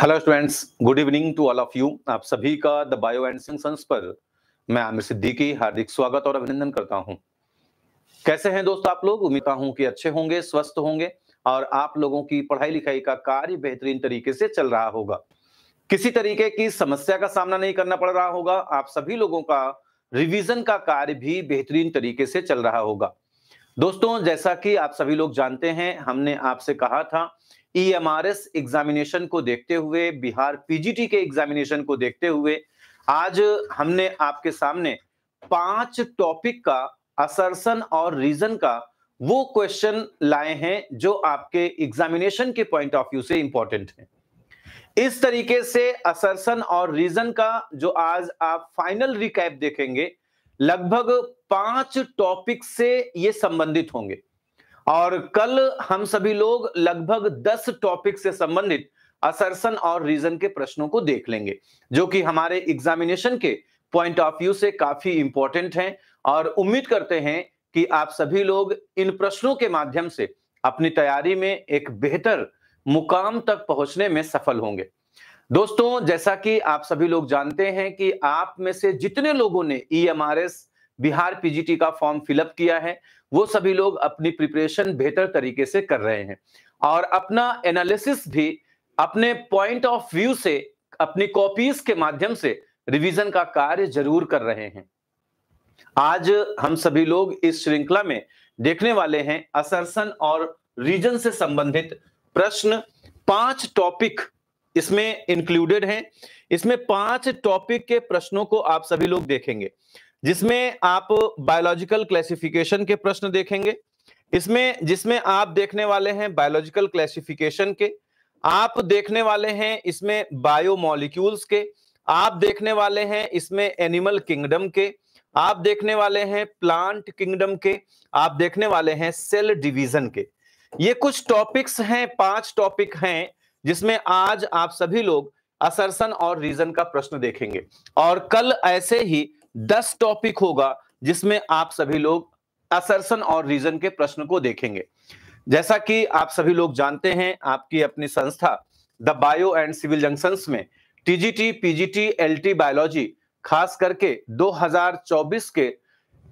Hello students good evening to all of you आप सभी का द बायो एंड सेंस पर मैं आमिर सिद्दीकी हार्दिक स्वागत और अभिनंदन करता हूं कैसे हैं दोस्तों आप लोग उम्मीद हूं कि अच्छे होंगे स्वस्थ होंगे और आप लोगों की पढ़ाई लिखाई का कार्य बेहतरीन तरीके से चल रहा होगा किसी तरीके की समस्या का सामना नहीं करना पड़ रहा होगा आप सभी लोगों का रिविजन का कार्य भी बेहतरीन तरीके से चल रहा होगा दोस्तों जैसा कि आप सभी लोग जानते हैं हमने आपसे कहा था एस e एग्जामिनेशन को देखते हुए बिहार पीजीटी के एग्जामिनेशन को देखते हुए आज हमने आपके सामने पांच टॉपिक का असरसन और रीजन का वो क्वेश्चन लाए हैं जो आपके एग्जामिनेशन के पॉइंट ऑफ व्यू से इंपॉर्टेंट है इस तरीके से असरसन और रीजन का जो आज आप फाइनल रिकैप देखेंगे लगभग पांच टॉपिक से ये संबंधित होंगे और कल हम सभी लोग लगभग दस टॉपिक से संबंधित असरसन और रीजन के प्रश्नों को देख लेंगे जो कि हमारे एग्जामिनेशन के पॉइंट ऑफ व्यू से काफी इंपॉर्टेंट हैं और उम्मीद करते हैं कि आप सभी लोग इन प्रश्नों के माध्यम से अपनी तैयारी में एक बेहतर मुकाम तक पहुंचने में सफल होंगे दोस्तों जैसा कि आप सभी लोग जानते हैं कि आप में से जितने लोगों ने ई e बिहार पीजीटी का फॉर्म फिलअप किया है वो सभी लोग अपनी प्रिपरेशन बेहतर तरीके से कर रहे हैं और अपना एनालिसिस भी अपने पॉइंट ऑफ व्यू से अपनी कॉपीज के माध्यम से रिवीजन का कार्य जरूर कर रहे हैं आज हम सभी लोग इस श्रृंखला में देखने वाले हैं असरसन और रीजन से संबंधित प्रश्न पांच टॉपिक इसमें इंक्लूडेड हैं इसमें पांच टॉपिक के प्रश्नों को आप सभी लोग देखेंगे जिसमें आप बायोलॉजिकल क्लासिफिकेशन के प्रश्न देखेंगे इसमें जिसमें आप देखने वाले हैं बायोलॉजिकल क्लासिफिकेशन के आप देखने वाले हैं इसमें बायोमोलिक्यूल्स के आप देखने वाले हैं इसमें एनिमल किंगडम के आप देखने वाले हैं प्लांट किंगडम के आप देखने वाले हैं सेल डिवीजन के ये कुछ टॉपिक्स हैं पांच टॉपिक हैं जिसमें आज आप सभी लोग असरसन और रीजन का प्रश्न देखेंगे और कल ऐसे ही दस टॉपिक होगा जिसमें आप सभी लोग असरसन और रीजन के प्रश्न को देखेंगे जैसा कि आप सभी लोग जानते हैं आपकी अपनी संस्था The Bio and Civil Junction में टीजीटी पीजीटी एलटी बायोलॉजी खास करके 2024 के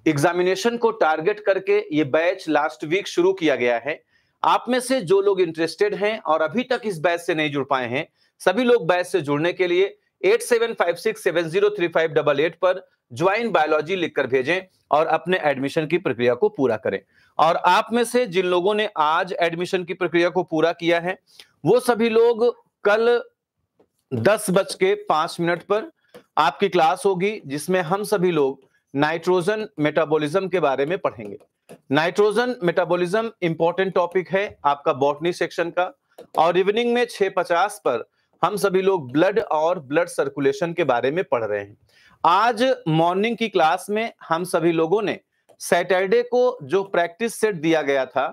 एग्जामिनेशन को टारगेट करके ये बैच लास्ट वीक शुरू किया गया है आप में से जो लोग इंटरेस्टेड हैं और अभी तक इस बैच से नहीं जुड़ पाए हैं सभी लोग बैच से जुड़ने के लिए eight seven five six seven zero three five double eight पर ज्वाइन बायोलॉजी लिखकर भेजें और अपने एडमिशन की प्रक्रिया को पूरा करें और आप में से जिन लोगों ने आज एडमिशन की प्रक्रिया को पूरा किया है वो सभी लोग कल दस बज के पांच मिनट पर आपकी क्लास होगी जिसमें हम सभी लोग नाइट्रोजन मेटाबॉलिज्म के बारे में पढ़ेंगे नाइट्रोजन मेटाबॉलिज्म इंपॉर्टेंट टॉपिक है आपका बॉटनी सेक्शन का और इवनिंग में 6:50 पर हम सभी लोग ब्लड और ब्लड सर्कुलेशन के बारे में पढ़ रहे हैं आज मॉर्निंग की क्लास में हम सभी लोगों ने सैटरडे को जो प्रैक्टिस सेट दिया गया था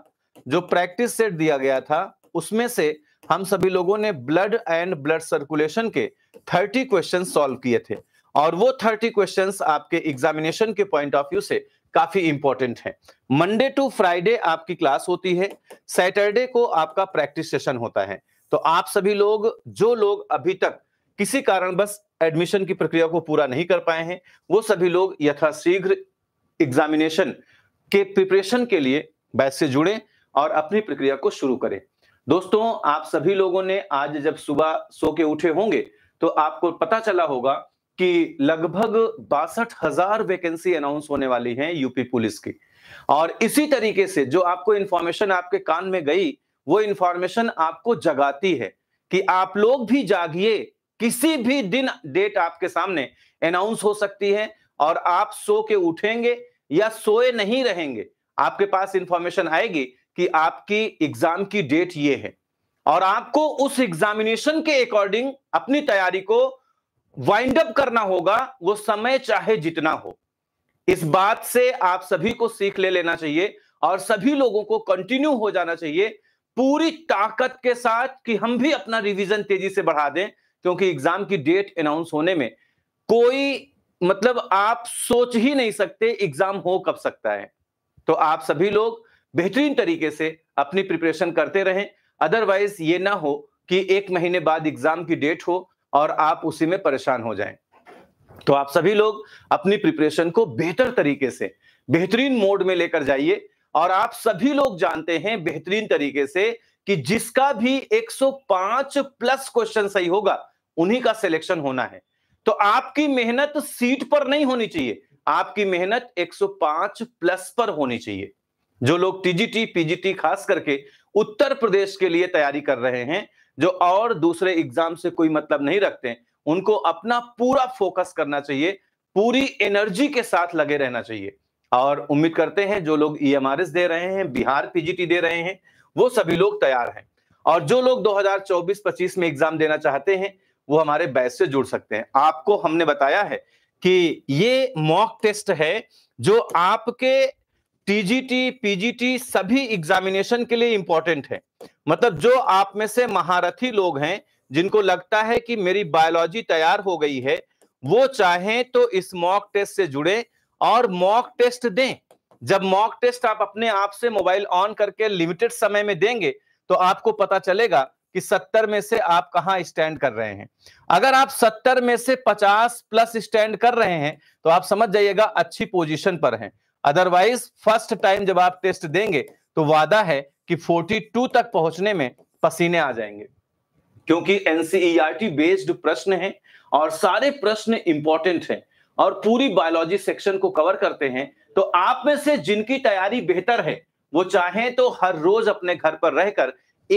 जो प्रैक्टिस सेट दिया गया था उसमें से हम सभी लोगों ने ब्लड एंड ब्लड सर्कुलेशन के 30 क्वेश्चन सॉल्व किए थे और वो 30 क्वेश्चंस आपके एग्जामिनेशन के पॉइंट ऑफ व्यू से काफी इंपॉर्टेंट है मंडे टू फ्राइडे आपकी क्लास होती है सैटरडे को आपका प्रैक्टिस सेशन होता है तो आप सभी लोग जो लोग अभी तक किसी बस एडमिशन की प्रक्रिया को पूरा नहीं कर पाए हैं वो सभी लोग यथाशीघ्र एग्जामिनेशन के प्रिपरेशन के लिए बैच से जुड़े और अपनी प्रक्रिया को शुरू करें दोस्तों आप सभी लोगों ने आज जब सुबह सो के उठे होंगे तो आपको पता चला होगा कि लगभग बासठ हजार वैकेंसी अनाउंस होने वाली हैं यूपी पुलिस की और इसी तरीके से जो आपको इंफॉर्मेशन आपके कान में गई वो इंफॉर्मेशन आपको जगाती है कि आप लोग भी जागिए किसी भी दिन डेट आपके सामने अनाउंस हो सकती है और आप सो के उठेंगे या सोए नहीं रहेंगे आपके पास इंफॉर्मेशन आएगी कि आपकी एग्जाम की डेट ये है और आपको उस एग्जामिनेशन के अकॉर्डिंग अपनी तैयारी को वाइंड अप करना होगा वो समय चाहे जितना हो इस बात से आप सभी को सीख ले लेना चाहिए और सभी लोगों को कंटिन्यू हो जाना चाहिए पूरी ताकत के साथ कि हम भी अपना रिवीजन तेजी से बढ़ा दें क्योंकि एग्जाम की डेट अनाउंस होने में कोई मतलब आप सोच ही नहीं सकते एग्जाम हो कब सकता है तो आप सभी लोग बेहतरीन तरीके से अपनी प्रिपरेशन करते रहें अदरवाइज ये ना हो कि एक महीने बाद एग्जाम की डेट हो और आप उसी में परेशान हो जाएं तो आप सभी लोग अपनी प्रिपरेशन को बेहतर तरीके से बेहतरीन मोड में लेकर जाइए और आप सभी लोग जानते हैं बेहतरीन तरीके से कि जिसका भी 105 प्लस क्वेश्चन सही होगा उन्हीं का सिलेक्शन होना है तो आपकी मेहनत सीट पर नहीं होनी चाहिए आपकी मेहनत 105 प्लस पर होनी चाहिए जो लोग टीजीटी पीजीटी खास करके उत्तर प्रदेश के लिए तैयारी कर रहे हैं जो और दूसरे एग्जाम से कोई मतलब नहीं रखते उनको अपना पूरा फोकस करना चाहिए पूरी एनर्जी के साथ लगे रहना चाहिए और उम्मीद करते हैं जो लोग ई e दे रहे हैं बिहार पीजीटी दे रहे हैं वो सभी लोग तैयार हैं और जो लोग 2024-25 में एग्जाम देना चाहते हैं वो हमारे बैच से जुड़ सकते हैं आपको हमने बताया है कि ये मॉक टेस्ट है जो आपके टीजीटी पीजीटी सभी एग्जामिनेशन के लिए इंपॉर्टेंट है मतलब जो आप में से महारथी लोग हैं जिनको लगता है कि मेरी बायोलॉजी तैयार हो गई है वो चाहे तो इस मॉक टेस्ट से जुड़े और मॉक टेस्ट दें जब मॉक टेस्ट आप अपने आप से मोबाइल ऑन करके लिमिटेड समय में देंगे तो आपको पता चलेगा कि सत्तर में से आप कहाँ स्टैंड कर रहे हैं अगर आप सत्तर में से पचास प्लस स्टैंड कर रहे हैं तो आप समझ जाइएगा अच्छी पोजीशन पर हैं अदरवाइज फर्स्ट टाइम जब आप टेस्ट देंगे तो वादा है कि 42 तक पहुंचने में पसीने आ जाएंगे क्योंकि एनसीईआरटी बेस्ड e प्रश्न है और सारे प्रश्न इंपॉर्टेंट हैं और पूरी बायोलॉजी सेक्शन को कवर करते हैं तो आप में से जिनकी तैयारी बेहतर है वो चाहे तो हर रोज अपने घर पर रहकर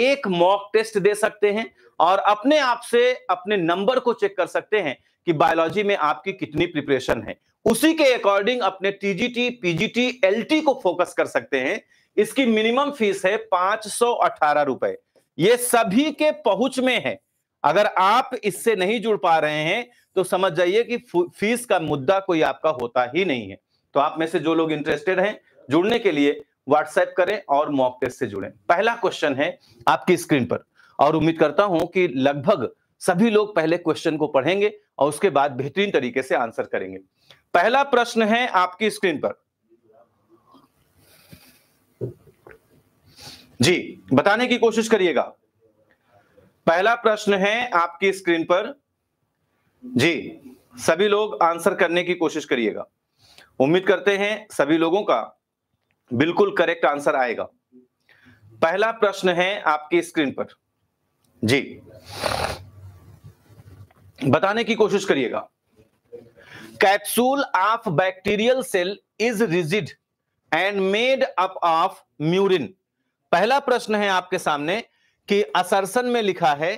एक मॉक टेस्ट दे सकते हैं और अपने आप से अपने नंबर को चेक कर सकते हैं कि बायोलॉजी में आपकी कितनी प्रिपरेशन है उसी के अकॉर्डिंग अपने टीजीटी पीजीटी एलटी को फोकस कर सकते हैं इसकी मिनिमम फीस है पांच सौ अठारह रुपए ये सभी के पहुंच में है अगर आप इससे नहीं जुड़ पा रहे हैं तो समझ जाइए कि फीस का मुद्दा कोई आपका होता ही नहीं है तो आप में से जो लोग इंटरेस्टेड हैं जुड़ने के लिए व्हाट्सएप करें और मॉक टेस्ट से जुड़ें पहला क्वेश्चन है आपकी स्क्रीन पर और उम्मीद करता हूं कि लगभग सभी लोग पहले क्वेश्चन को पढ़ेंगे और उसके बाद बेहतरीन तरीके से आंसर करेंगे पहला प्रश्न है आपकी स्क्रीन पर जी बताने की कोशिश करिएगा पहला प्रश्न है आपकी स्क्रीन पर जी सभी लोग आंसर करने की कोशिश करिएगा उम्मीद करते हैं सभी लोगों का बिल्कुल करेक्ट आंसर आएगा पहला प्रश्न है आपकी स्क्रीन पर जी बताने की कोशिश करिएगा capsule of bacterial cell is rigid and made up of murein पहला प्रश्न है आपके सामने कि असरसन में लिखा है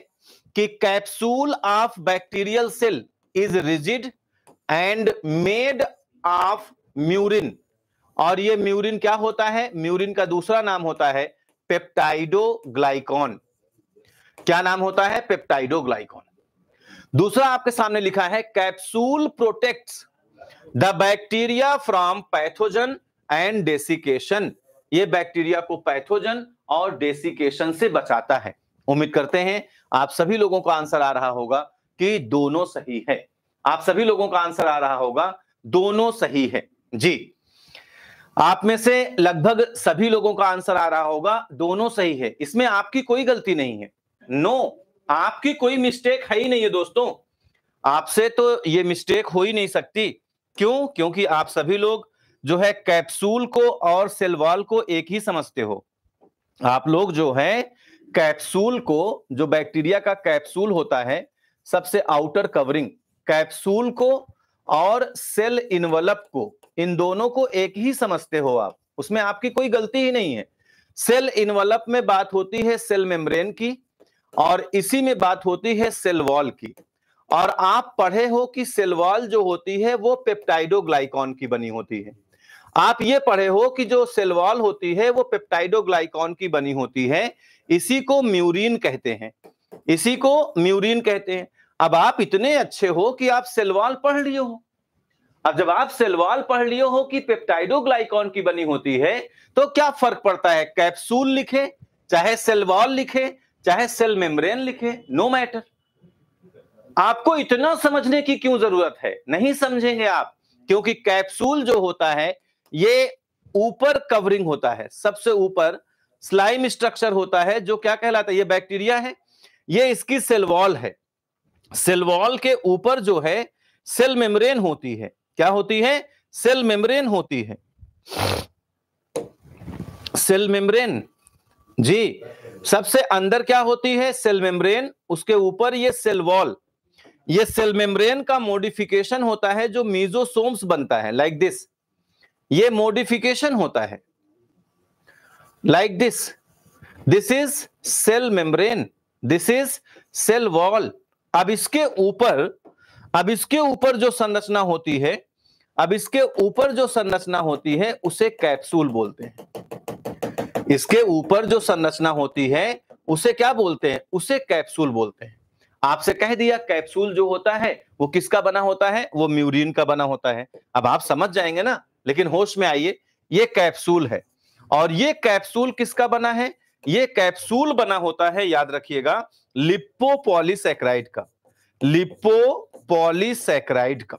कि capsule of bacterial cell is rigid and made of murein और ये म्यूरिन क्या होता है म्यूरिन का दूसरा नाम होता है पेप्टाइडोग्लाइकॉन क्या नाम होता है पेप्टाइडोग्लाइकॉन दूसरा आपके सामने लिखा है capsule protect the bacteria from pathogen and desiccation ये बैक्टीरिया को पैथोजन और डेसिकेशन से बचाता है उम्मीद करते हैं आप सभी लोगों का आंसर आ रहा होगा कि दोनों सही है आप सभी लोगों का आंसर आ रहा होगा दोनों सही है जी आप में से लगभग सभी लोगों का आंसर आ रहा होगा दोनों सही है इसमें आपकी कोई गलती नहीं है नो no, आपकी कोई मिस्टेक है ही नहीं है दोस्तों आपसे तो ये मिस्टेक हो ही नहीं सकती क्यों क्योंकि आप सभी लोग जो है कैप्सूल को और सेलवाल को एक ही समझते हो आप लोग जो है कैप्सूल को जो बैक्टीरिया का कैप्सूल होता है सबसे आउटर कवरिंग कैप्सूल को और सेल इनवलप को इन दोनों को एक ही समझते हो आप उसमें आपकी कोई गलती ही नहीं है सेल इनवलप में बात होती है सेल मेम्ब्रेन की और इसी में बात होती है सेलवॉल की और आप पढ़े हो कि सेलवॉल जो होती है वो पेप्टाइडोग्लाइकॉन की बनी होती है आप ये पढ़े हो कि जो सेलवॉल होती है वो पेप्टाइडोग्लाइकॉन की बनी होती है इसी को म्यूरिन कहते हैं इसी को म्यूरिन कहते हैं अब आप इतने अच्छे हो कि आप सेलवॉल पढ़ लिए हो अब जब आप सेलवाल पढ़ लिए हो कि पेप्टाइडोग्लाइकॉन की बनी होती है तो क्या फर्क पड़ता है कैप्सूल लिखे चाहे सेलवॉल लिखे चाहे सेल मेम्ब्रेन लिखे नो मैटर आपको इतना समझने की क्यों जरूरत है नहीं समझेंगे आप क्योंकि कैप्सूल जो होता है ये ऊपर कवरिंग होता है सबसे ऊपर स्लाइम स्ट्रक्चर होता है जो क्या कहलाता है ये बैक्टीरिया है ये इसकी सेल वॉल है सेल वॉल के ऊपर जो है सेल मेम्ब्रेन होती है क्या होती है सेल मेम्ब्रेन होती है सेल मेम्ब्रेन जी सबसे अंदर क्या होती है सेल मेम्ब्रेन उसके ऊपर ये सेल वॉल ये सेल मेम्ब्रेन का मॉडिफिकेशन होता है जो मीजोसोम्स बनता है लाइक like दिस ये मॉडिफिकेशन होता है like this this is cell membrane this is cell wall अब इसके ऊपर अब इसके ऊपर जो संरचना होती है अब इसके ऊपर जो संरचना होती है उसे कैप्सूल बोलते हैं इसके ऊपर जो संरचना होती है उसे क्या बोलते हैं उसे कैप्सूल बोलते हैं आपसे कह दिया कैप्सूल जो होता है वो किसका बना होता है वो म्यूरिन का बना होता है अब आप समझ जाएंगे ना लेकिन होश में आइए ये कैप्सूल है और ये कैप्सूल किसका बना है ये कैप्सूल बना होता है याद रखिएगा लिपो पॉलीसेक्राइड का लिपो पॉलीसेक्राइड का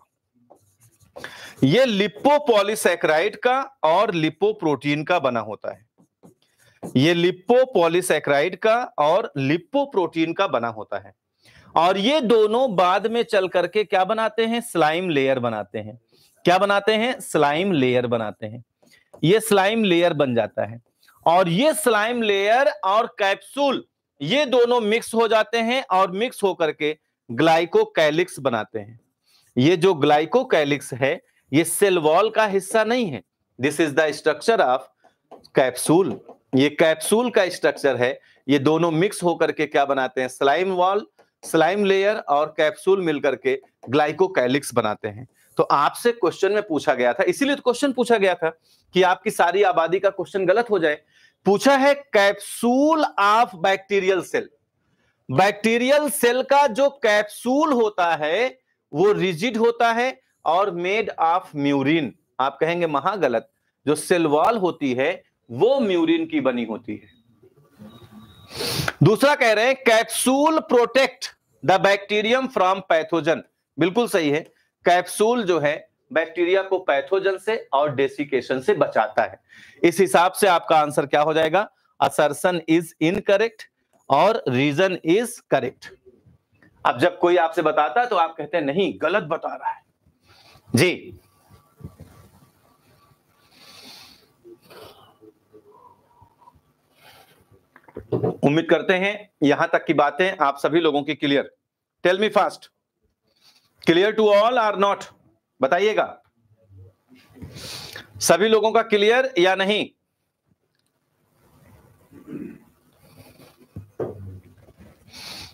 ये पॉलीसेक्राइड का और लिपो प्रोटीन का बना होता है ये लिपोपॉलीसेक्राइड का और लिपोप्रोटीन का बना होता है और ये दोनों बाद में चल करके क्या बनाते हैं स्लाइम लेयर बनाते हैं क्या बनाते हैं स्लाइम लेयर बनाते हैं ये स्लाइम लेयर बन जाता है और ये स्लाइम लेयर और कैप्सूल ये दोनों मिक्स हो जाते हैं और मिक्स होकर के ग्लाइकोकैलिक्स बनाते हैं ये जो ग्लाइकोकैलिक्स है ये सेल वॉल का हिस्सा नहीं है this is the structure of capsule ये कैप्सूल का स्ट्रक्चर है ये दोनों मिक्स होकर के क्या बनाते हैं स्लाइम वॉल स्लाइम लेयर और कैप्सूल मिलकर के ग्लाइकोकैलिक्स बनाते हैं तो आपसे क्वेश्चन में पूछा गया था इसीलिए तो क्वेश्चन पूछा गया था कि आपकी सारी आबादी का क्वेश्चन गलत हो जाए पूछा है capsule of bacterial cell bacterial cell का जो कैप्सूल होता है वो रिजिड होता है और मेड ऑफ म्यूरिन आप कहेंगे महागलत जो सेल वॉल होती है वो म्यूरिन की बनी होती है दूसरा कह रहे हैं capsule protect the bacterium from pathogen बिल्कुल सही है कैप्सूल जो है बैक्टीरिया को पैथोजन से और डेसिकेशन से बचाता है इस हिसाब से आपका आंसर क्या हो जाएगा असरसन इज इनकरेक्ट और रीजन इज करेक्ट अब जब कोई आपसे बताता है तो आप कहते हैं नहीं गलत बता रहा है जी उम्मीद करते हैं यहां तक की बातें आप सभी लोगों की clear tell me fast clear to all or not बताइएगा सभी लोगों का क्लियर या नहीं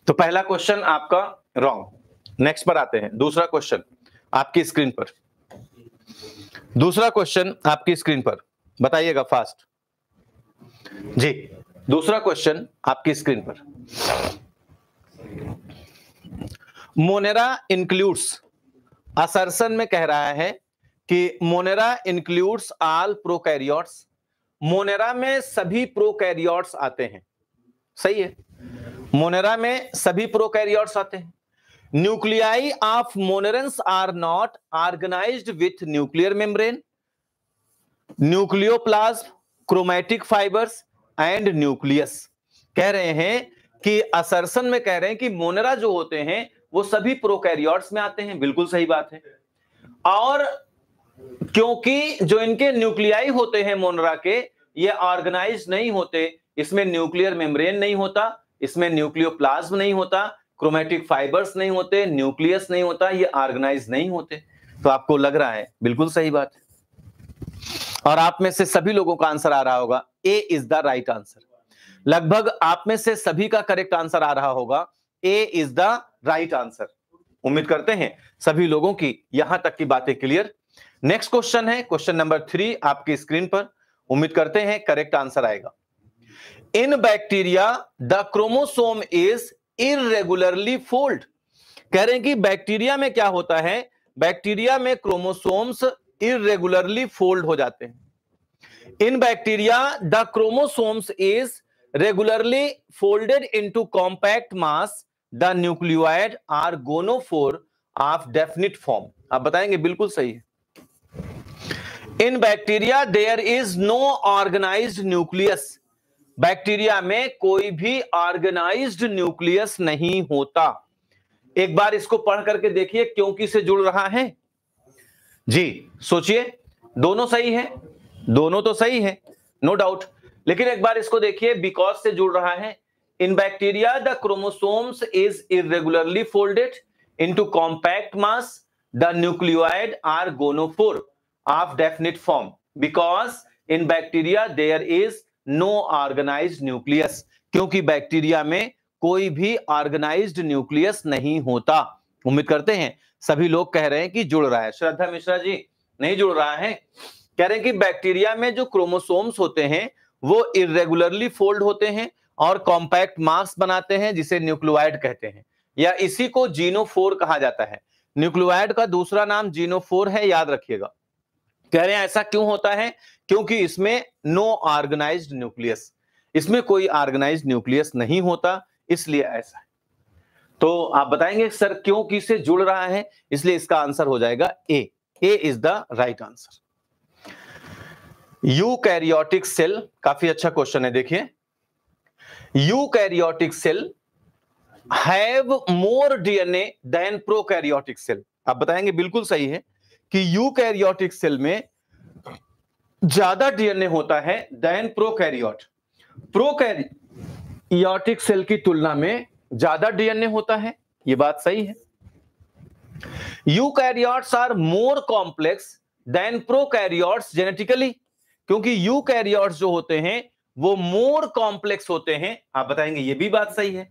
तो पहला क्वेश्चन आपका रॉन्ग नेक्स्ट पर आते हैं दूसरा क्वेश्चन आपकी स्क्रीन पर दूसरा क्वेश्चन आपकी स्क्रीन पर बताइएगा फास्ट जी दूसरा क्वेश्चन आपकी स्क्रीन पर मोनेरा इंक्लूड्स असरसन में कह रहा है कि Monera includes all prokaryotes Monera में सभी प्रोकैरियोट्स आते हैं सही है मोनेरा में सभी प्रोकैरियोट्स आते हैं nuclei of monerans are not organised with nuclear membrane nucleoplasm chromatic fibres and nucleus कह रहे हैं कि असरसन में कह रहे हैं कि मोनरा जो होते हैं वो सभी प्रोकैरियोट्स में आते हैं बिल्कुल सही बात है और क्योंकि जो इनके न्यूक्लियाई होते हैं मोनरा के ये ऑर्गेनाइज नहीं होते इसमें न्यूक्लियर मेम्ब्रेन नहीं होता इसमें न्यूक्लियोप्लाज्म नहीं होता क्रोमेटिक फाइबर्स नहीं होते न्यूक्लियस नहीं होता ये ऑर्गेनाइज नहीं होते तो आपको लग रहा है बिल्कुल सही बात है और आप में से सभी लोगों का आंसर आ रहा होगा A is the right answer लगभग आप में से सभी का करेक्ट आंसर आ रहा होगा A is the right answer उम्मीद करते हैं सभी लोगों की यहां तक की बातें क्लियर नेक्स्ट क्वेश्चन है क्वेश्चन नंबर थ्री आपकी स्क्रीन पर उम्मीद करते हैं करेक्ट आंसर आएगा in bacteria the chromosome is irregularly fold कह रहे हैं कि बैक्टीरिया में क्या होता है बैक्टीरिया में क्रोमोसोम्स इरेगुलरली फोल्ड हो जाते हैं in bacteria the chromosomes is regularly folded into compact mass the nucleoid are genophore of definite form आप बताएंगे बिल्कुल सही है in bacteria there is no organised nucleus bacteria में कोई भी ऑर्गेनाइज्ड न्यूक्लियस नहीं होता एक बार इसको पढ़ करके देखिए क्योंकि से जुड़ रहा है जी सोचिए दोनों सही है दोनों तो सही है नो no डाउट लेकिन एक बार इसको देखिए बिकॉज से जुड़ रहा है in bacteria the chromosomes is irregularly folded into compact mass the nucleoid are genophore of definite form because in bacteria there is no organise nucleus क्योंकि बैक्टीरिया में कोई भी ऑर्गेनाइज न्यूक्लियस नहीं होता उम्मीद करते हैं सभी लोग कह रहे हैं कि जुड़ रहा है श्रद्धा मिश्रा जी नहीं जुड़ रहा है कह रहे हैं कि बैक्टीरिया में जो क्रोमोसोम्स होते हैं वो इरेगुलरली फोल्ड होते हैं और कॉम्पैक्ट मास बनाते हैं जिसे न्यूक्लोइड कहते हैं या इसी को जीनोफोर कहा जाता है न्यूक्लोइड का दूसरा नाम जीनोफोर है याद रखिएगा कह रहे हैं ऐसा क्यों होता है क्योंकि इसमें नो ऑर्गेनाइज न्यूक्लियस इसमें कोई ऑर्गेनाइज न्यूक्लियस नहीं होता इसलिए ऐसा है तो आप बताएंगे सर क्यों किसे जुड़ रहा है इसलिए इसका आंसर हो जाएगा A A is the right answer eukaryotic cell काफी अच्छा क्वेश्चन है देखिए eukaryotic cell have more DNA than prokaryotic cell आप बताएंगे बिल्कुल सही है कि यूकैरियोटिक सेल में ज्यादा डीएनए होता है देन प्रोकैरियोट प्रोकैरियोटिक सेल की तुलना में ज्यादा डीएनए होता है यह बात सही है eukaryotes are more complex than prokaryotes genetically क्योंकि यूकैरियोट्स जो होते हैं वो मोर कॉम्प्लेक्स होते हैं आप बताएंगे ये भी बात सही है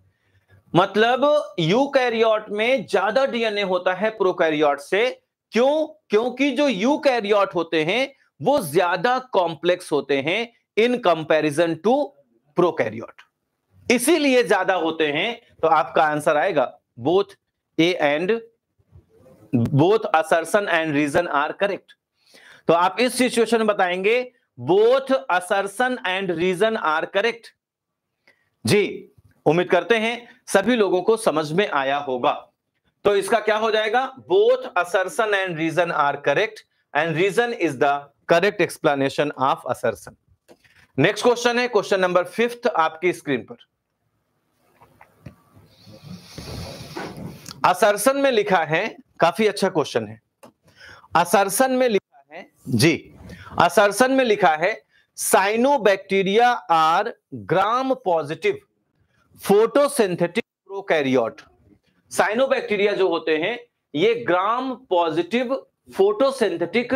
मतलब यूकैरियोट में ज्यादा डीएनए होता है प्रोकैरियोट से क्यों क्योंकि जो यूकैरियोट होते हैं वो ज्यादा कॉम्प्लेक्स होते हैं इन कंपैरिजन टू प्रोकैरियोट इसीलिए ज्यादा होते हैं तो आपका आंसर आएगा both A and both assertion and reason are correct तो आप इस सिचुएशन बताएंगे both assertion and reason are correct जी उम्मीद करते हैं सभी लोगों को समझ में आया होगा तो इसका क्या हो जाएगा both assertion and reason are correct and reason is the correct explanation of assertion next question है क्वेश्चन नंबर फिफ्थ आपकी स्क्रीन पर असरसन में लिखा है काफी अच्छा क्वेश्चन है असरसन में लिखा है जी असरसन में लिखा है cyanobacteria are gram positive photosynthetic prokaryote cyanobacteria जो होते हैं ये ग्राम पॉजिटिव फोटोसिंथेटिक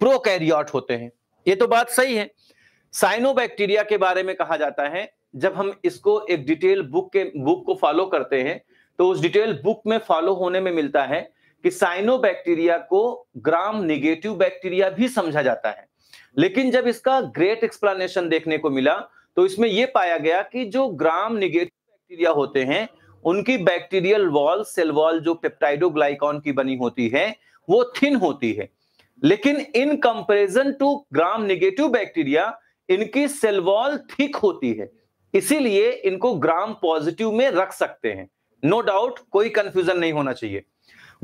प्रोकैरियोट होते हैं ये तो बात सही है साइनोबैक्टीरिया के बारे में कहा जाता है जब हम इसको एक डिटेल बुक के बुक को फॉलो करते हैं तो उस डिटेल बुक में फॉलो होने में मिलता है कि साइनोबैक्टीरिया को ग्राम निगेटिव बैक्टीरिया भी समझा जाता है लेकिन जब इसका ग्रेट एक्सप्लेनेशन देखने को मिला तो इसमें यह पाया गया कि जो ग्राम निगेटिव बैक्टीरिया होते हैं उनकी बैक्टीरियल वॉल सेल वॉल जो पेप्टाइडोग्लाइकॉन की बनी होती है वो थिन होती है लेकिन in comparison to gram negative bacteria इनकी सेल वॉल थिक होती है इसीलिए इनको ग्राम पॉजिटिव में रख सकते हैं नो no डाउट कोई कंफ्यूजन नहीं होना चाहिए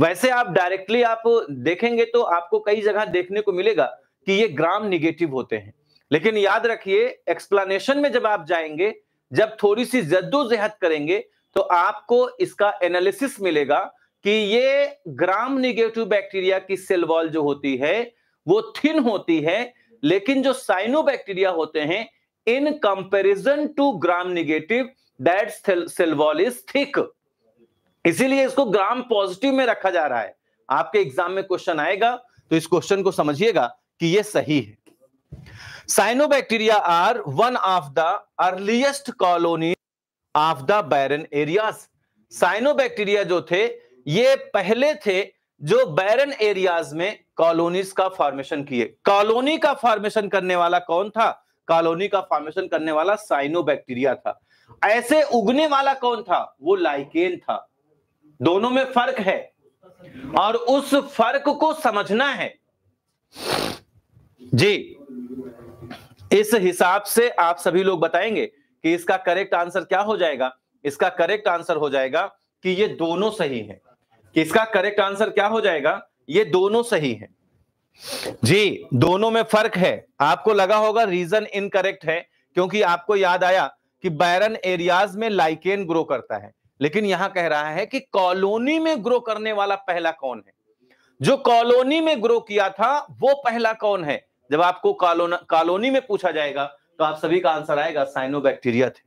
वैसे आप डायरेक्टली आप देखेंगे तो आपको कई जगह देखने को मिलेगा कि ये ग्राम निगेटिव होते हैं लेकिन याद रखिए एक्सप्लेनेशन में जब आप जाएंगे जब थोड़ी सी जद्दोजहद करेंगे तो आपको इसका एनालिसिस मिलेगा कि ये ग्राम निगेटिव बैक्टीरिया की सेल वॉल जो होती है वो थिन होती है लेकिन जो साइनो बैक्टीरिया होते हैं in comparison to gram negative that cell wall is thick इसीलिए इसको ग्राम पॉजिटिव में रखा जा रहा है आपके एग्जाम में क्वेश्चन आएगा तो इस क्वेश्चन को समझिएगा कि यह सही है cyanobacteria are one of the earliest colony of the barren areas cyanobacteria जो थे ये पहले थे जो बैरन एरियाज में कॉलोनीज का फॉर्मेशन किए कॉलोनी का फॉर्मेशन करने वाला कौन था कॉलोनी का फॉर्मेशन करने वाला साइनोबैक्टीरिया था ऐसे उगने वाला कौन था वो लाइकेन था दोनों में फर्क है और उस फर्क को समझना है जी इस हिसाब से आप सभी लोग बताएंगे कि इसका करेक्ट आंसर क्या हो जाएगा इसका करेक्ट आंसर हो जाएगा कि ये दोनों सही है कि इसका करेक्ट आंसर क्या हो जाएगा ये दोनों सही है जी दोनों में फर्क है आपको लगा होगा रीजन इनकरेक्ट है क्योंकि आपको याद आया कि बैरन एरियाज में लाइकेन ग्रो करता है लेकिन यहां कह रहा है कि कॉलोनी में ग्रो करने वाला पहला कौन है जो कॉलोनी में ग्रो किया था वो पहला कौन है जब आपको कॉलोनी में पूछा जाएगा तो आप सभी का आंसर आएगा साइनो बैक्टीरिया थे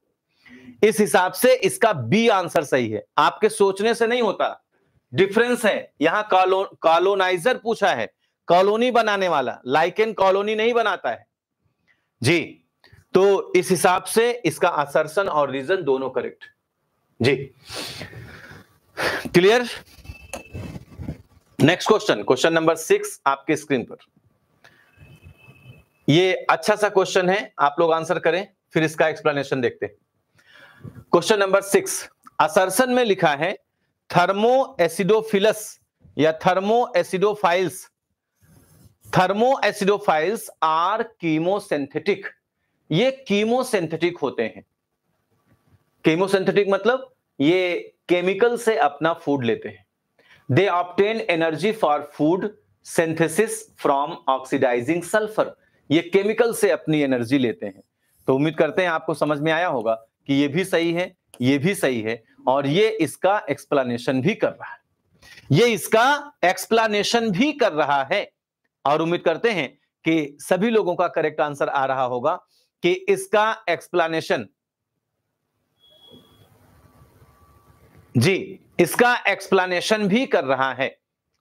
इस हिसाब से इसका बी आंसर सही है आपके सोचने से नहीं होता डिफरेंस है यहां कॉलो कॉलोनाइजर पूछा है कॉलोनी बनाने वाला लाइकेन कॉलोनी नहीं बनाता है जी तो इस हिसाब से इसका असरसन और रीजन दोनों करेक्ट जी clear next question question number six आपके स्क्रीन पर ये अच्छा सा क्वेश्चन है आप लोग आंसर करें फिर इसका एक्सप्लेनेशन देखते क्वेश्चन नंबर सिक्स असरसन में लिखा है थर्मो एसिडोफिलस या thermo acidophiles thermo acidophiles are chemosynthetic ये कीमोसेंथेटिक होते हैं केमोसिंथेटिक मतलब ये केमिकल से अपना फूड लेते हैं they obtain energy for food synthesis from oxidising sulphur ये केमिकल से अपनी एनर्जी लेते हैं तो उम्मीद करते हैं आपको समझ में आया होगा कि ये भी सही है ये भी सही है और ये इसका एक्सप्लेनेशन भी कर रहा है ये इसका एक्सप्लेनेशन भी कर रहा है और उम्मीद करते हैं कि सभी लोगों का करेक्ट आंसर आ रहा होगा कि इसका एक्सप्लेनेशन जी इसका एक्सप्लेनेशन भी कर रहा है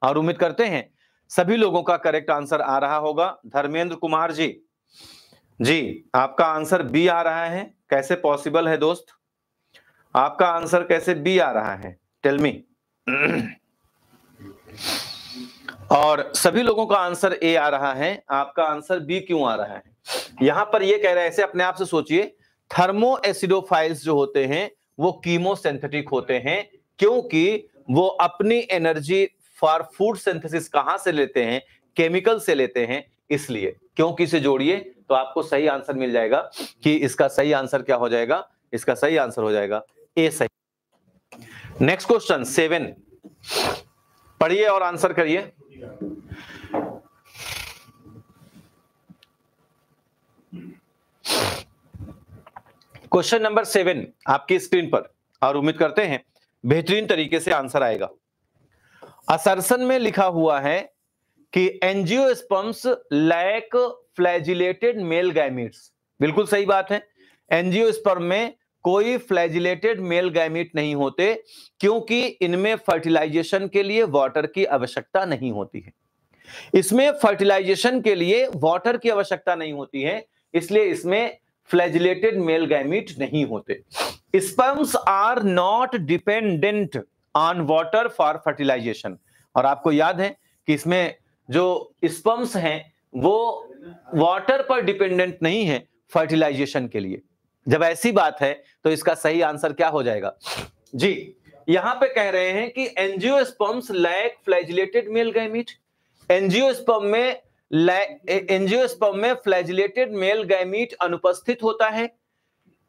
और उम्मीद करते हैं सभी लोगों का करेक्ट आंसर आ रहा होगा धर्मेंद्र कुमार जी जी आपका आंसर बी आ रहा है कैसे पॉसिबल है दोस्त आपका आंसर कैसे बी आ रहा है टेलमी और सभी लोगों का आंसर ए आ रहा है आपका आंसर बी क्यों आ रहा है यहां पर ये कह रहे हैं ऐसे अपने आप से सोचिए थर्मो एसिडोफाइल्स जो होते हैं वो कीमोसेंथेटिक होते हैं क्योंकि वो अपनी एनर्जी फॉर फूड सिंथेसिस कहां से लेते हैं केमिकल से लेते हैं इसलिए क्योंकि से जोड़िए तो आपको सही आंसर मिल जाएगा कि इसका सही आंसर क्या हो जाएगा इसका सही आंसर हो जाएगा ए सही नेक्स्ट क्वेश्चन सेवन पढ़िए और आंसर करिए क्वेश्चन नंबर सेवन आपकी स्क्रीन पर और उम्मीद करते हैं बेहतरीन तरीके से आंसर आएगा असरसन में लिखा हुआ है कि sperms lack flagellated male gametes बिल्कुल सही बात है स्पर्म में कोई फ्लैजिलेटेड मेल गैमिट नहीं होते क्योंकि इनमें फर्टिलाइजेशन के लिए वाटर की आवश्यकता नहीं होती है इसमें फर्टिलाइजेशन के लिए वाटर की आवश्यकता नहीं होती है इसलिए इसमें फ्लैजिलेटेड मेल गैमिट नहीं होते sperms are not dependent on water for fertilisation और आपको याद है कि इसमें जो स्पर्म्स हैं वो वाटर पर डिपेंडेंट नहीं है फर्टिलाइजेशन के लिए जब ऐसी बात है तो इसका सही आंसर क्या हो जाएगा जी यहां पे कह रहे हैं कि angiosperms lack flagellated male gamete angiosperm में एंजियोस्पर्म में फ्लैजिलेटेड मेल गैमीट अनुपस्थित होता है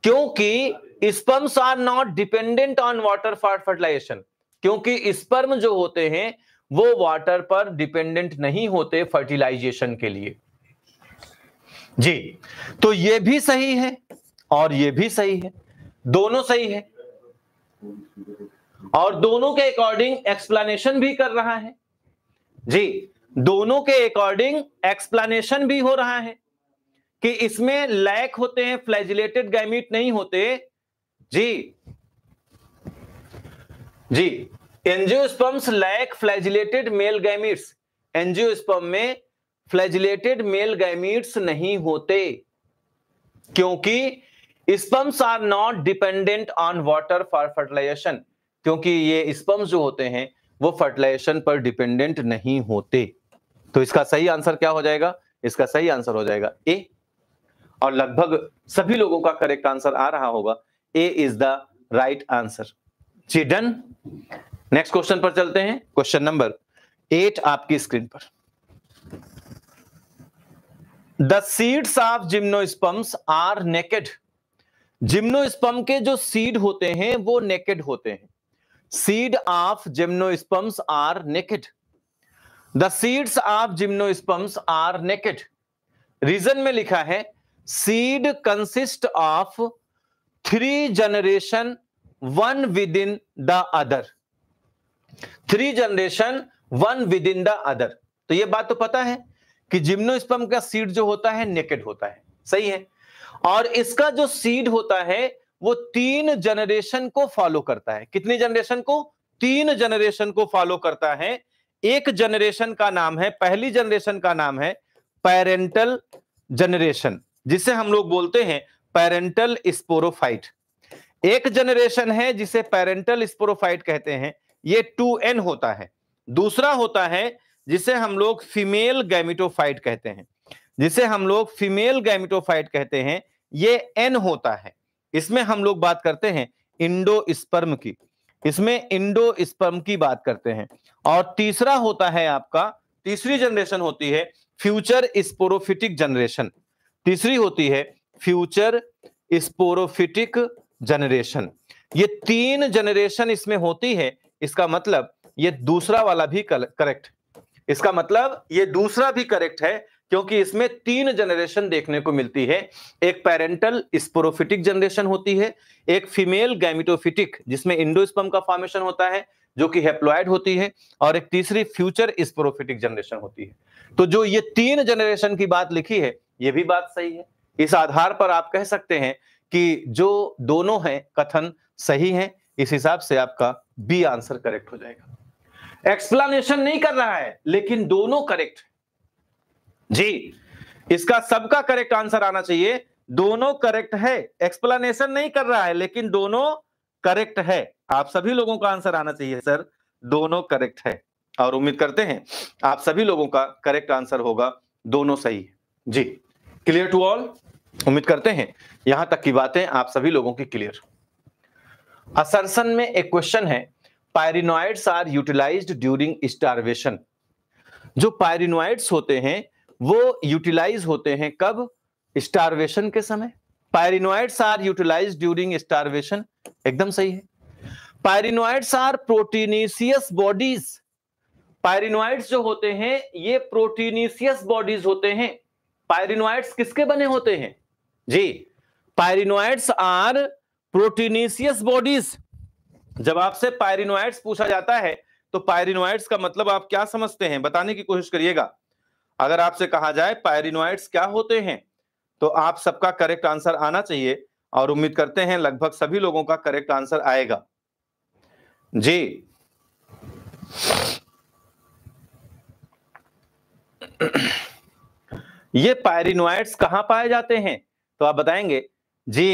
क्योंकि sperms are not dependent on water for fertilisation क्योंकि स्पर्म जो होते हैं वो वाटर पर डिपेंडेंट नहीं होते फर्टिलाइजेशन के लिए जी तो ये भी सही है और ये भी सही है दोनों सही है और दोनों के अकॉर्डिंग एक्सप्लेनेशन भी कर रहा है जी दोनों के अकॉर्डिंग एक्सप्लेनेशन भी हो रहा है कि इसमें लैक होते हैं फ्लैजिलेटेड गैमिट नहीं होते जी जी angiosperms lack flagellated male gametes angiosperm में फ्लैजिलेटेड मेल गैमिट्स नहीं होते क्योंकि sperms are not dependent on water for fertilisation क्योंकि ये स्पम्स जो होते हैं वो फर्टिलाइजेशन पर डिपेंडेंट नहीं होते तो इसका सही आंसर क्या हो जाएगा इसका सही आंसर हो जाएगा ए और लगभग सभी लोगों का करेक्ट आंसर आ रहा होगा A is the right answer जी डन नेक्स्ट क्वेश्चन पर चलते हैं क्वेश्चन नंबर एट आपकी स्क्रीन पर the seeds of gymnosperms are naked gymnosperm के जो सीड होते हैं वो नेकेड होते हैं seed of gymnosperms are naked the seeds of gymnosperms are naked reason में लिखा है seed consist of three generation one within the other three generation one within the other तो ये बात तो पता है कि जिम्नोस्पम का सीड जो होता है नेकेड होता है सही है और इसका जो सीड होता है वो तीन जनरेशन को फॉलो करता है कितनी जनरेशन को तीन जनरेशन को फॉलो करता है एक जनरेशन का नाम है पहली जनरेशन का नाम है पेरेंटल जनरेशन जिसे हम लोग बोलते हैं पेरेंटल स्पोरोफाइट एक जनरेशन है जिसे पेरेंटल स्पोरोफाइट कहते हैं ये टू एन होता है दूसरा होता है जिसे हम लोग फीमेल गैमिटोफाइट कहते हैं जिसे हम लोग फीमेल गैमिटोफाइट कहते हैं ये एन होता है इसमें हम लोग बात करते हैं इंडो स्पर्म की इसमें इंडो स्पर्म की बात करते हैं और तीसरा होता है आपका तीसरी जनरेशन होती है फ्यूचर स्पोरोफिटिक जनरेशन तीसरी होती है फ्यूचर स्पोरोफिटिक जनरेशन ये तीन जनरेशन इसमें होती है इसका मतलब ये दूसरा वाला भी करेक्ट इसका मतलब ये दूसरा भी करेक्ट है क्योंकि इसमें तीन जनरेशन देखने को मिलती है एक पेरेंटल स्पोरोफिटिक जनरेशन होती है एक फीमेल गैमिटोफिटिक जिसमें इंडोस्पम का फॉर्मेशन होता है जो कि हेप्लॉयड होती है और एक तीसरी फ्यूचर स्पोरोफिटिक जनरेशन होती है तो जो ये तीन जनरेशन की बात लिखी है ये भी बात सही है इस आधार पर आप कह सकते हैं कि जो दोनों हैं कथन सही है इस हिसाब से आपका बी आंसर करेक्ट हो जाएगा एक्सप्लेनेशन नहीं कर रहा है लेकिन दोनों करेक्ट है जी इसका सबका करेक्ट आंसर आना चाहिए दोनों करेक्ट है एक्सप्लेनेशन नहीं कर रहा है लेकिन दोनों करेक्ट है आप सभी लोगों का आंसर आना चाहिए सर दोनों करेक्ट है और उम्मीद करते हैं आप सभी लोगों का करेक्ट आंसर होगा दोनों सही है जी क्लियर टू ऑल उम्मीद करते हैं यहां तक की बातें आप सभी लोगों की क्लियर असरसन में एक क्वेश्चन है pyrenoids are utilised during starvation जो पायरिनोइड्स होते हैं वो यूटिलाइज होते हैं कब स्टारवेशन के समय pyrenoids are utilise during starvation एकदम सही है pyrenoids are proteinaceous bodies pyrenoids जो होते हैं ये प्रोटीनिशियस बॉडीज होते हैं पायरिनोइड्स किसके बने होते हैं जी पायरिनोइड्स आर प्रोटीनिशियस बॉडीज जब आपसे पायरिनोइड्स पूछा जाता है तो पायरिनोइड्स का मतलब आप क्या समझते हैं बताने की कोशिश करिएगा अगर आपसे कहा जाए पायरिनोइड्स क्या होते हैं तो आप सबका करेक्ट आंसर आना चाहिए और उम्मीद करते हैं लगभग सभी लोगों का करेक्ट आंसर आएगा जी ये पायरिनोइड्स कहां पाए जाते हैं तो आप बताएंगे जी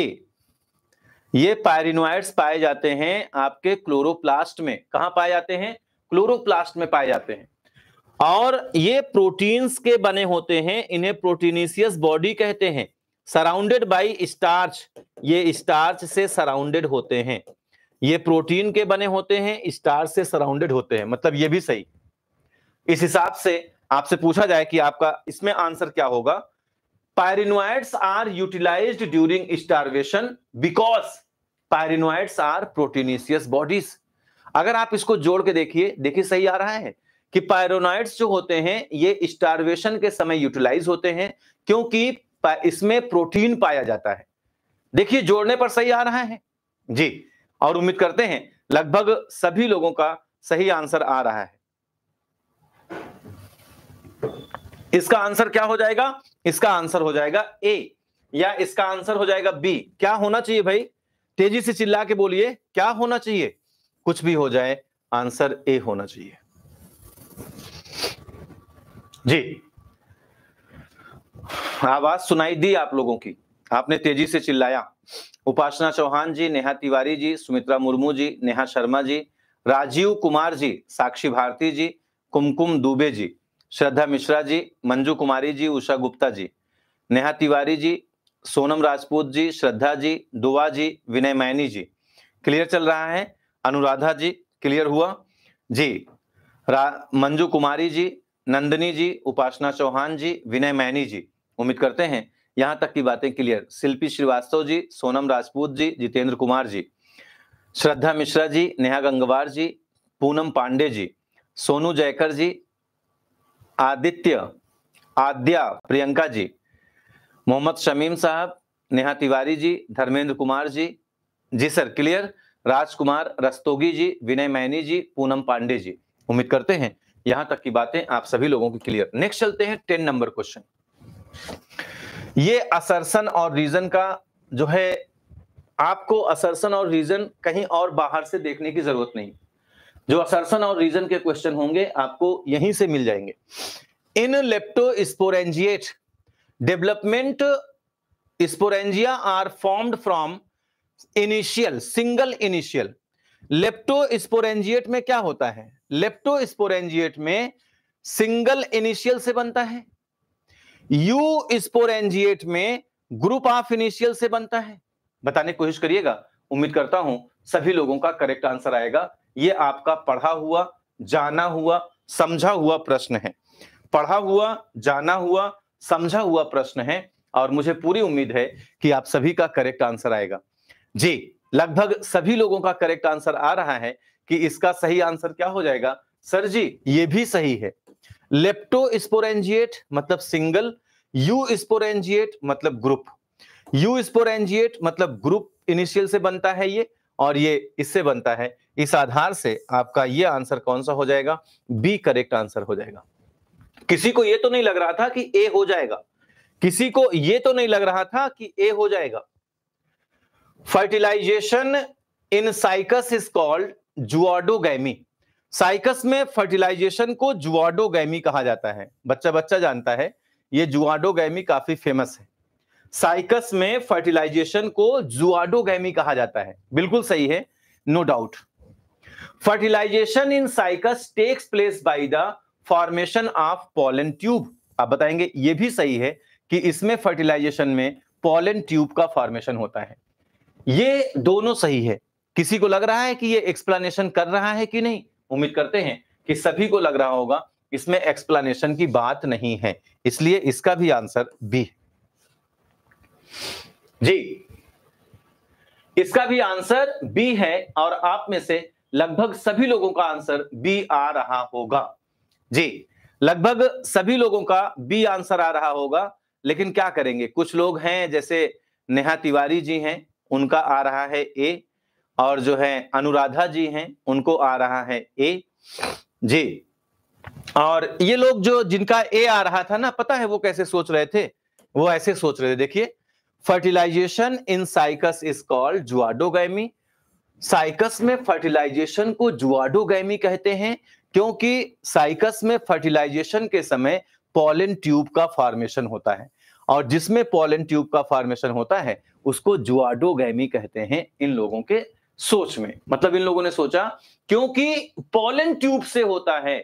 ये पायरिनोइड्स पाए जाते हैं आपके क्लोरोप्लास्ट में कहा पाए जाते हैं क्लोरोप्लास्ट में पाए जाते हैं और ये प्रोटीन्स के बने होते हैं इन्हें प्रोटीनिशियस बॉडी कहते हैं सराउंडेड बाई स्टार्च ये स्टार्च से सराउंडेड होते हैं ये प्रोटीन के बने होते हैं स्टार्च से सराउंडेड होते हैं मतलब ये भी सही इस हिसाब से आपसे पूछा जाए कि आपका इसमें आंसर क्या होगा pyrenoids are utilise during starvation because pyrenoids are proteinaceous bodies अगर आप इसको जोड़ के देखिए देखिए सही आ रहा है कि पायरोनाइड्स जो होते हैं ये स्टारवेशन के समय यूटिलाइज होते हैं क्योंकि इसमें प्रोटीन पाया जाता है देखिए जोड़ने पर सही आ रहा है जी और उम्मीद करते हैं लगभग सभी लोगों का सही आंसर आ रहा है इसका आंसर क्या हो जाएगा इसका आंसर हो जाएगा ए या इसका आंसर हो जाएगा बी क्या होना चाहिए भाई तेजी से चिल्ला के बोलिए क्या होना चाहिए कुछ भी हो जाए आंसर ए होना चाहिए जी आवाज हाँ, सुनाई दी आप लोगों की आपने तेजी से चिल्लाया उपासना चौहान जी नेहा तिवारी जी सुमित्रा मुर्मू जी नेहा शर्मा जी राजीव कुमार जी साक्षी भारती जी कुमकुम दुबे जी श्रद्धा मिश्रा जी मंजू कुमारी जी उषा गुप्ता जी नेहा तिवारी जी सोनम राजपूत जी श्रद्धा जी दुआ जी विनय मैनी जी क्लियर चल रहा है अनुराधा जी क्लियर हुआ जी मंजू कुमारी जी नंदनी जी उपासना चौहान जी विनय मैनी जी उम्मीद करते हैं यहां तक की बातें क्लियर शिल्पी श्रीवास्तव जी सोनम राजपूत जी जितेंद्र कुमार जी श्रद्धा मिश्रा जी नेहा गंगवार जी पूनम पांडे जी सोनू जयकर जी आदित्य आद्या प्रियंका जी मोहम्मद शमीम साहब नेहा तिवारी जी धर्मेंद्र कुमार जी जी सर क्लियर राजकुमार रस्तोगी जी विनय मैनी जी पूनम पांडे जी उम्मीद करते हैं यहां तक की बातें आप सभी लोगों की क्लियर नेक्स्ट चलते हैं टेन नंबर क्वेश्चन ये असरसन और रीजन का जो है आपको असरसन और रीजन कहीं और बाहर से देखने की जरूरत नहीं जो असरसन और रीजन के क्वेश्चन होंगे आपको यहीं से मिल जाएंगे in leptosporangiate development sporangia are formed from initial single initial leptosporangiate में क्या होता है लेप्टोस्पोरेंजिएट में सिंगल इनिशियल से बनता है यू स्पोरेंजिएट में ग्रुप ऑफ इनिशियल से बनता है बताने की कोशिश करिएगा उम्मीद करता हूं सभी लोगों का करेक्ट आंसर आएगा यह आपका पढ़ा हुआ जाना हुआ समझा हुआ प्रश्न है पढ़ा हुआ जाना हुआ समझा हुआ प्रश्न है और मुझे पूरी उम्मीद है कि आप सभी का करेक्ट आंसर आएगा जी लगभग सभी लोगों का करेक्ट आंसर आ रहा है कि इसका सही आंसर क्या हो जाएगा सर जी ये भी सही है लेप्टो स्पोरेंजिएट मतलब सिंगल यू स्पोरेंजिएट मतलब ग्रुप यू स्पोरेंजिएट मतलब ग्रुप इनिशियल से बनता है ये और ये इससे बनता है इस आधार से आपका ये आंसर कौन सा हो जाएगा बी करेक्ट आंसर हो जाएगा किसी को ये तो नहीं लग रहा था कि ए हो जाएगा किसी को ये तो नहीं लग रहा था कि ए हो जाएगा fertilization in Cycas is called zooidogamy Cycas में फर्टिलाइजेशन को जुआडोगैमी कहा जाता है बच्चा बच्चा जानता है ये जुआडोगैमी काफी फेमस है साइकस में फर्टिलाइजेशन को जुआडोगैमी कहा जाता है बिल्कुल सही है no doubt fertilization in Cycas takes place by the formation of pollen tube आप बताएंगे ये भी सही है कि इसमें फर्टिलाइजेशन में पॉलन ट्यूब का फॉर्मेशन होता है ये दोनों सही है किसी को लग रहा है कि ये एक्सप्लेनेशन कर रहा है कि नहीं उम्मीद करते हैं कि सभी को लग रहा होगा इसमें एक्सप्लेनेशन की बात नहीं है इसलिए इसका भी आंसर बी जी इसका भी आंसर बी है और आप में से लगभग सभी लोगों का आंसर बी आ रहा होगा जी लगभग सभी लोगों का बी आंसर आ रहा होगा लेकिन क्या करेंगे कुछ लोग हैं जैसे नेहा तिवारी जी हैं उनका आ रहा है ए और जो है अनुराधा जी हैं उनको आ रहा है ए जी और ये लोग जो जिनका ए आ रहा था ना पता है वो कैसे सोच रहे थे वो ऐसे सोच रहे थे देखिए fertilization in Cycas is called zooidogamy Cycas में फर्टिलाइजेशन को जुआडोगैमी कहते हैं क्योंकि साइकस में फर्टिलाइजेशन के समय पॉलन ट्यूब का फॉर्मेशन होता है और जिसमें पॉलन ट्यूब का फॉर्मेशन होता है उसको जुआडोगैमी कहते हैं इन लोगों के सोच में मतलब इन लोगों ने सोचा क्योंकि पोलन ट्यूब से होता है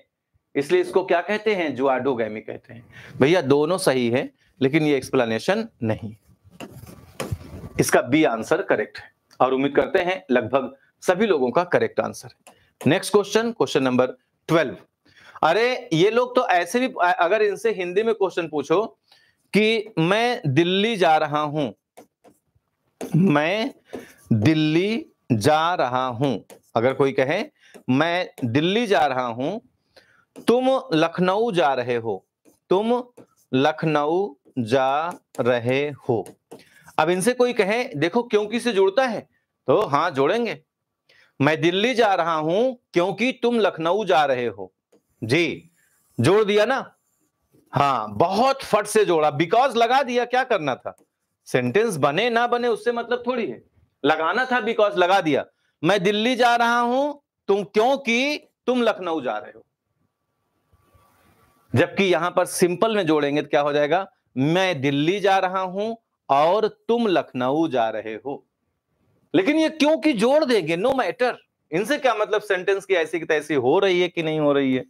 इसलिए इसको क्या कहते हैं जुआडोगैमी कहते हैं भैया दोनों सही है लेकिन ये एक्सप्लेनेशन नहीं इसका बी आंसर करेक्ट है और उम्मीद करते हैं लगभग सभी लोगों का करेक्ट आंसर है next question question number twelve अरे ये लोग तो ऐसे भी अगर इनसे हिंदी में क्वेश्चन पूछो कि मैं दिल्ली जा रहा हूं मैं दिल्ली जा रहा हूं अगर कोई कहे मैं दिल्ली जा रहा हूं तुम लखनऊ जा रहे हो तुम लखनऊ जा रहे हो अब इनसे कोई कहे देखो क्योंकि से जुड़ता है तो हां जोड़ेंगे मैं दिल्ली जा रहा हूं क्योंकि तुम लखनऊ जा रहे हो जी जोड़ दिया ना हाँ बहुत फट से जोड़ा बिकॉज लगा दिया क्या करना था सेंटेंस बने ना बने उससे मतलब थोड़ी है लगाना था बिकॉज लगा दिया मैं दिल्ली जा रहा हूं तुम क्योंकि तुम लखनऊ जा रहे हो जबकि यहां पर सिंपल में जोड़ेंगे तो क्या हो जाएगा मैं दिल्ली जा रहा हूं और तुम लखनऊ जा रहे हो लेकिन ये क्योंकि जोड़ देंगे नो मैटर इनसे क्या मतलब सेंटेंस की ऐसी की तैसी हो रही है कि नहीं हो रही है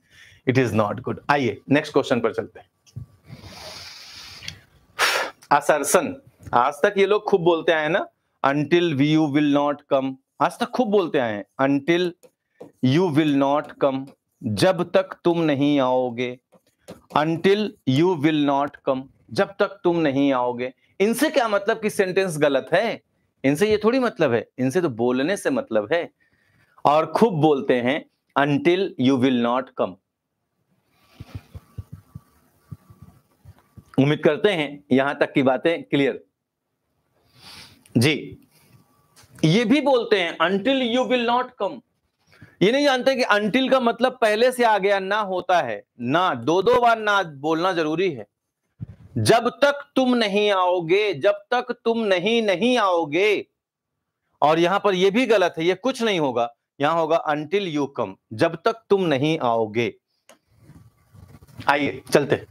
इट इज नॉट गुड आइए नेक्स्ट क्वेश्चन पर चलते हैं असरसन आज तक ये लोग खूब बोलते आए ना until we you will not come आज तक खूब बोलते आए हैं until you will not come जब तक तुम नहीं आओगे until you will not come जब तक तुम नहीं आओगे इनसे क्या मतलब कि सेंटेंस गलत है इनसे ये थोड़ी मतलब है इनसे तो बोलने से मतलब है और खूब बोलते हैं until you will not come उम्मीद करते हैं यहां तक की बातें क्लियर जी ये भी बोलते हैं until you will not come ये नहीं जानते कि अंटिल का मतलब पहले से आ गया ना होता है ना दो दो बार ना बोलना जरूरी है जब तक तुम नहीं आओगे जब तक तुम नहीं नहीं आओगे और यहां पर यह भी गलत है यह कुछ नहीं होगा यहां होगा अंटिल यू कम जब तक तुम नहीं आओगे आइए चलते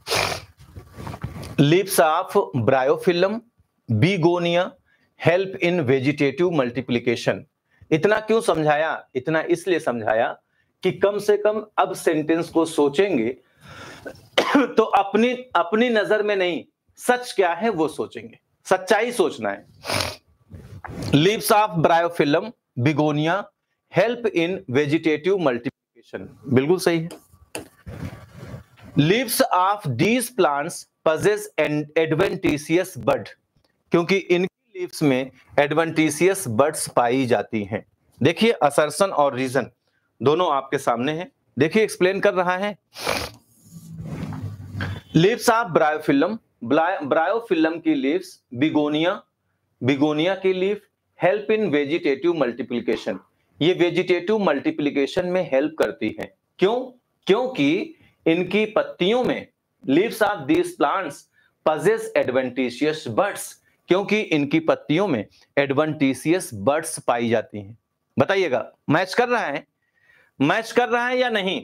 leaves of Bryophyllum Begonia help in vegetative multiplication इतना क्यों समझाया इतना इसलिए समझाया कि कम से कम अब सेंटेंस को सोचेंगे तो अपनी अपनी नजर में नहीं सच क्या है वो सोचेंगे सच्चाई सोचना है leaves of Bryophyllum Begonia help in vegetative multiplication बिल्कुल सही है leaves of these plants possess adventitious bud क्योंकि इन लीव्स में एडवेंटिशियस बर्ड्स पाई जाती हैं देखिए असरसन और रीजन दोनों आपके सामने हैं देखिए एक्सप्लेन कर रहा है लीव्स ऑफ ब्रायोफिल्म ब्रायोफिल्म की लीव्स बिगोनिया बिगोनिया की leaf help in vegetative multiplication ये वेजिटेटिव मल्टीप्लीकेशन में हेल्प करती है क्यों क्योंकि इनकी पत्तियों में leaves of these plants possess adventitious buds क्योंकि इनकी पत्तियों में एडवंटीसियस बर्ड्स पाई जाती हैं बताइएगा मैच कर रहा है मैच कर रहा है या नहीं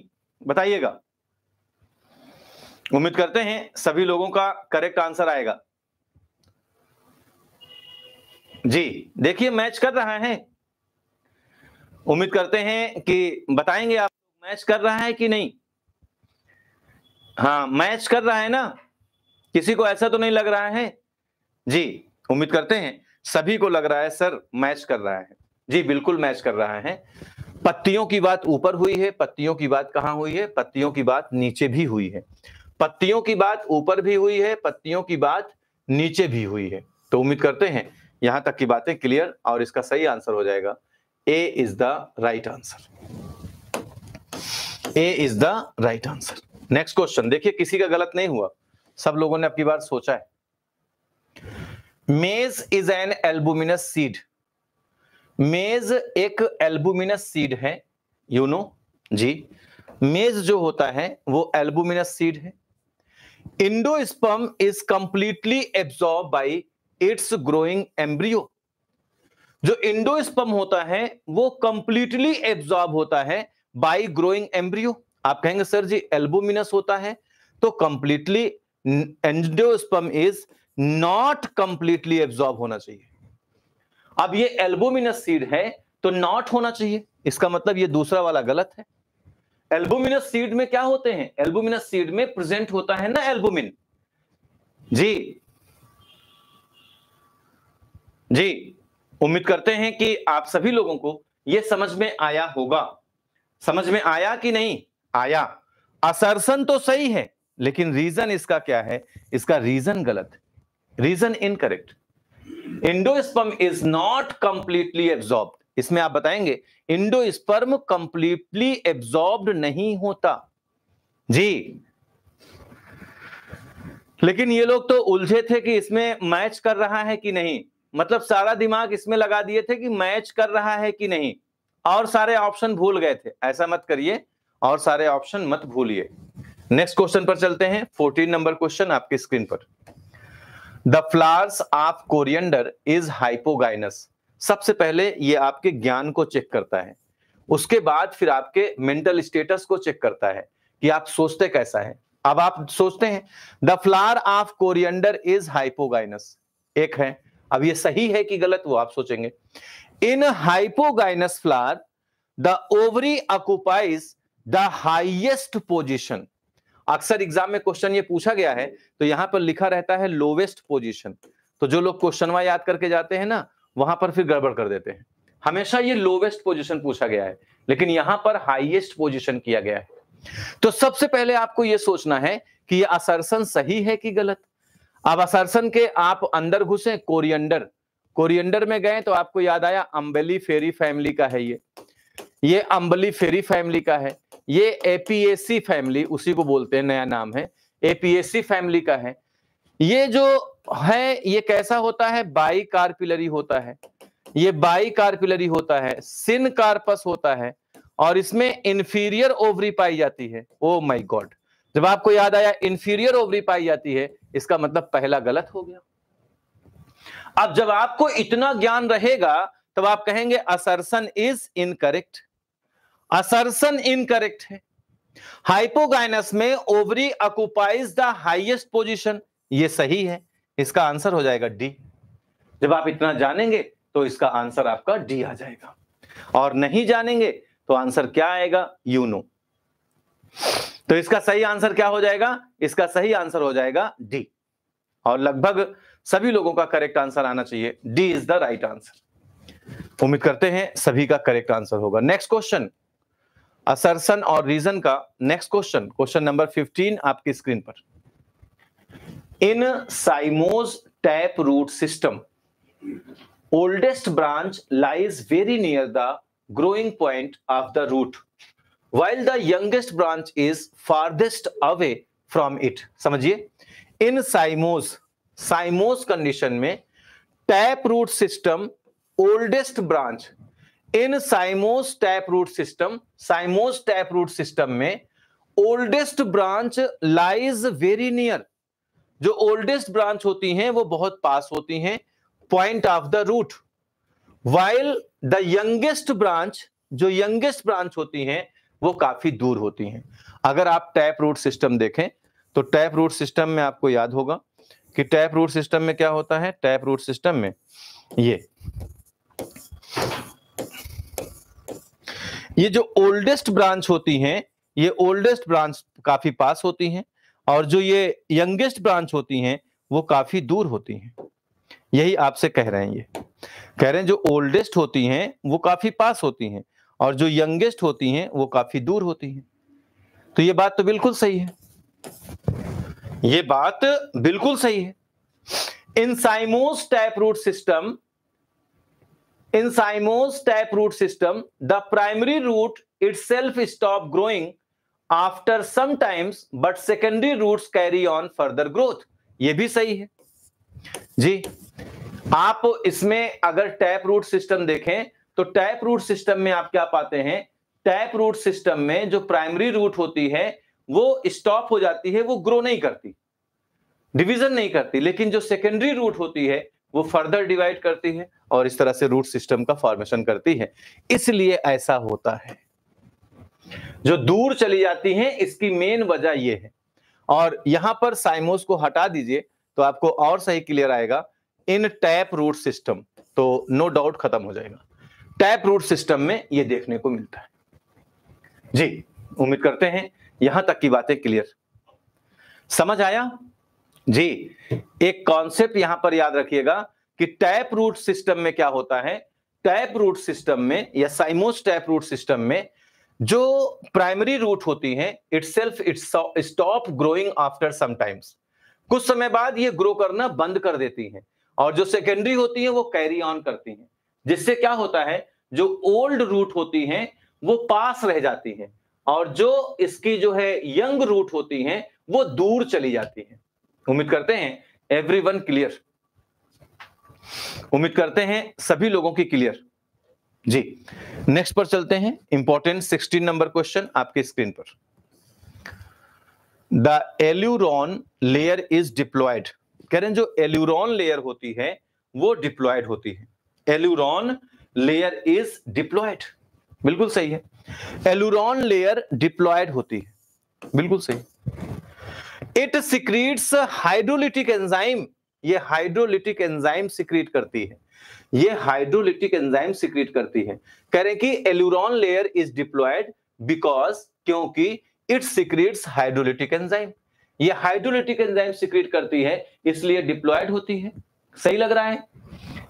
बताइएगा उम्मीद करते हैं सभी लोगों का करेक्ट आंसर आएगा जी देखिए मैच कर रहा है उम्मीद करते हैं कि बताएंगे आप मैच कर रहा है कि नहीं हाँ मैच कर रहा है ना किसी को ऐसा तो नहीं लग रहा है जी उम्मीद करते हैं सभी को लग रहा है सर मैच कर रहा है जी बिल्कुल मैच कर रहा है पत्तियों की बात ऊपर हुई है पत्तियों की बात कहाँ हुई है पत्तियों की बात नीचे भी हुई है पत्तियों की बात ऊपर भी हुई है पत्तियों की बात नीचे भी हुई है तो उम्मीद करते हैं यहां तक की बातें क्लियर और इसका सही आंसर हो जाएगा A is the right answer A is the right answer next question देखिए किसी का गलत नहीं हुआ सब लोगों ने अपनी बार सोचा है मेज is an albuminous seed maize एक एल्बुमिनस सीड है यू you नो know, जी मेज जो होता है वो एल्बुमिनस सीड है sperm is completely absorb by its growing embryo जो स्पम होता है वो कंप्लीटली एब्जॉर्ब होता है बाई ग्रोइंग एम्ब्रियो आप कहेंगे सर जी एल्बुमिनस होता है तो completely endosperm is not completely absorb होना चाहिए अब ये एल्बुमिनस सीड है तो नॉट होना चाहिए इसका मतलब ये दूसरा वाला गलत है एल्बुमिनस सीड में क्या होते हैं एल्बुमिनस सीड में प्रेजेंट होता है ना एल्बुमिन जी जी उम्मीद करते हैं कि आप सभी लोगों को यह समझ में आया होगा समझ में आया कि नहीं आया असरसन तो सही है लेकिन रीजन इसका क्या है इसका रीजन गलत है reason incorrect endosperm is not completely absorb इसमें आप बताएंगे इंडोस्पर्म कंप्लीटली एब्जॉर्ब नहीं होता जी लेकिन ये लोग तो उलझे थे कि इसमें मैच कर रहा है कि नहीं मतलब सारा दिमाग इसमें लगा दिए थे कि मैच कर रहा है कि नहीं और सारे ऑप्शन भूल गए थे ऐसा मत करिए और सारे ऑप्शन मत भूलिए नेक्स्ट क्वेश्चन पर चलते हैं फोर्टीन नंबर क्वेश्चन आपकी स्क्रीन पर the flowers of coriander is hypogynous सबसे पहले ये आपके ज्ञान को चेक करता है उसके बाद फिर आपके मेंटल स्टेटस को चेक करता है कि आप सोचते कैसा है अब आप सोचते हैं the flower of coriander is hypogynous एक है अब ये सही है कि गलत वो आप सोचेंगे in hypogynous flower the ovary occupies the highest position अक्सर एग्जाम में क्वेश्चन ये पूछा गया है तो यहाँ पर लिखा रहता है लोवेस्ट पोजिशन तो जो लोग क्वेश्चनवा याद करके जाते हैं ना वहां पर फिर गड़बड़ कर देते हैं हमेशा ये लोवेस्ट पोजिशन पूछा गया है लेकिन यहां पर हाइएस्ट पोजिशन किया गया है तो सबसे पहले आपको ये सोचना है कि ये असरसन सही है कि गलत अब असरसन के आप अंदर घुसे कोरियंडर कोरियंडर में गए तो आपको याद आया अम्बली फेरी फैमिली का है ये ये अम्बली फेरी फैमिली का है ये एपीएसी फैमिली उसी को बोलते हैं नया नाम है एपीएससी फैमिली का है ये जो है ये कैसा होता है बाई कार्पिलरी होता है ये बाई कार्पिलरी होता है सिन कार्पस होता है और इसमें इंफीरियर ओवरी पाई जाती है ओ माई गॉड जब आपको याद आया इंफीरियर ओवरी पाई जाती है इसका मतलब पहला गलत हो गया अब जब आपको इतना ज्ञान रहेगा तब आप कहेंगे assertion is incorrect assertion incorrect है हाइपोगाइनस में ovary occupies the highest position ये सही है इसका आंसर हो जाएगा डी जब आप इतना जानेंगे तो इसका आंसर आपका डी आ जाएगा और नहीं जानेंगे तो आंसर क्या आएगा यू नो तो इसका सही आंसर क्या हो जाएगा इसका सही आंसर हो जाएगा डी और लगभग सभी लोगों का करेक्ट आंसर आना चाहिए D is the right answer उम्मीद करते हैं सभी का करेक्ट आंसर होगा नेक्स्ट क्वेश्चन असरसन और रीजन का नेक्स्ट क्वेश्चन क्वेश्चन नंबर 15 आपकी स्क्रीन पर in cymose tap root system oldest branch lies very near the growing point of the root while the youngest branch is farthest away from it समझिए in cymose cymose condition में tap root system oldest branch in cymose tap root system cymose tap root system में oldest branch lies very near जो oldest branch होती हैं वो बहुत पास होती हैं point of the root while the youngest branch जो यंगेस्ट ब्रांच होती हैं वो काफी दूर होती हैं अगर आप टैप रूट सिस्टम देखें तो टैप रूट सिस्टम में आपको याद होगा कि टैप रूट सिस्टम में क्या होता है टैप रूट सिस्टम में ये ये जो ओल्डेस्ट ब्रांच होती हैं ये ओल्डेस्ट ब्रांच काफी पास होती हैं और जो ये यंगेस्ट ब्रांच होती हैं वो काफी दूर होती हैं यही आपसे कह रहे हैं ये कह रहे हैं जो ओल्डेस्ट होती हैं वो काफी पास होती हैं और जो यंगेस्ट होती हैं वो काफी दूर होती हैं तो ये बात तो बिल्कुल सही है ये बात बिल्कुल सही है in cymose type root system in cymose tap root system the primary root itself stop growing after some times but secondary root carry on further growth ये भी सही है जी आप इसमें अगर टैप रूट सिस्टम देखें तो टैप रूट सिस्टम में आप क्या पाते हैं टैप रूट सिस्टम में जो प्राइमरी रूट होती है वो स्टॉप हो जाती है वो ग्रो नहीं करती डिवीजन नहीं करती लेकिन जो सेकेंडरी रूट होती है वो फर्दर डिवाइड करती है और इस तरह से रूट सिस्टम का फॉर्मेशन करती है इसलिए ऐसा होता है जो दूर चली जाती हैं इसकी मेन वजह यह है और यहां पर साइमोस को हटा दीजिए तो आपको और सही क्लियर आएगा इन टैप रूट सिस्टम तो नो डाउट खत्म हो जाएगा टैप रूट सिस्टम में यह देखने को मिलता है जी उम्मीद करते हैं यहां तक की बातें क्लियर समझ आया जी एक कॉन्सेप्ट यहां पर याद रखिएगा कि टैप रूट सिस्टम में क्या होता है टैप रूट सिस्टम में या साइमोस टैप रूट सिस्टम में जो प्राइमरी रूट होती है itself it stop growing after sometimes कुछ समय बाद ये ग्रो करना बंद कर देती है और जो सेकेंडरी होती है वो कैरी ऑन करती है जिससे क्या होता है जो ओल्ड रूट होती है वो पास रह जाती है और जो इसकी जो है यंग रूट होती है वो दूर चली जाती है उम्मीद करते हैं एवरी वन क्लियर उम्मीद करते हैं सभी लोगों की क्लियर जी नेक्स्ट पर चलते हैं इंपॉर्टेंट 16 नंबर क्वेश्चन आपके स्क्रीन पर the aleurone layer is diploid कह रहे हैं जो एल्यूरॉन लेयर होती है वो डिप्लॉयड होती है एल्यूरॉन लेयर इज डिप्लॉयड बिल्कुल सही है एल्यूरॉन लेयर डिप्लॉयड होती है बिल्कुल सही इट सिक्रीट्स हाइड्रोलिटिक एंजाइम ये हाइड्रोलिटिक एंजाइम सिक्रीट करती है ये हाइड्रोलिटिक एंजाइम सिक्रीट करती है कह रहे कि aleurone layer is diploid because क्योंकि इट सिक्रीट्स हाइड्रोलिटिक एंजाइम ये हाइड्रोलिटिक एंजाइम सिक्रीट करती है इसलिए डिप्लॉयड होती है सही लग रहा है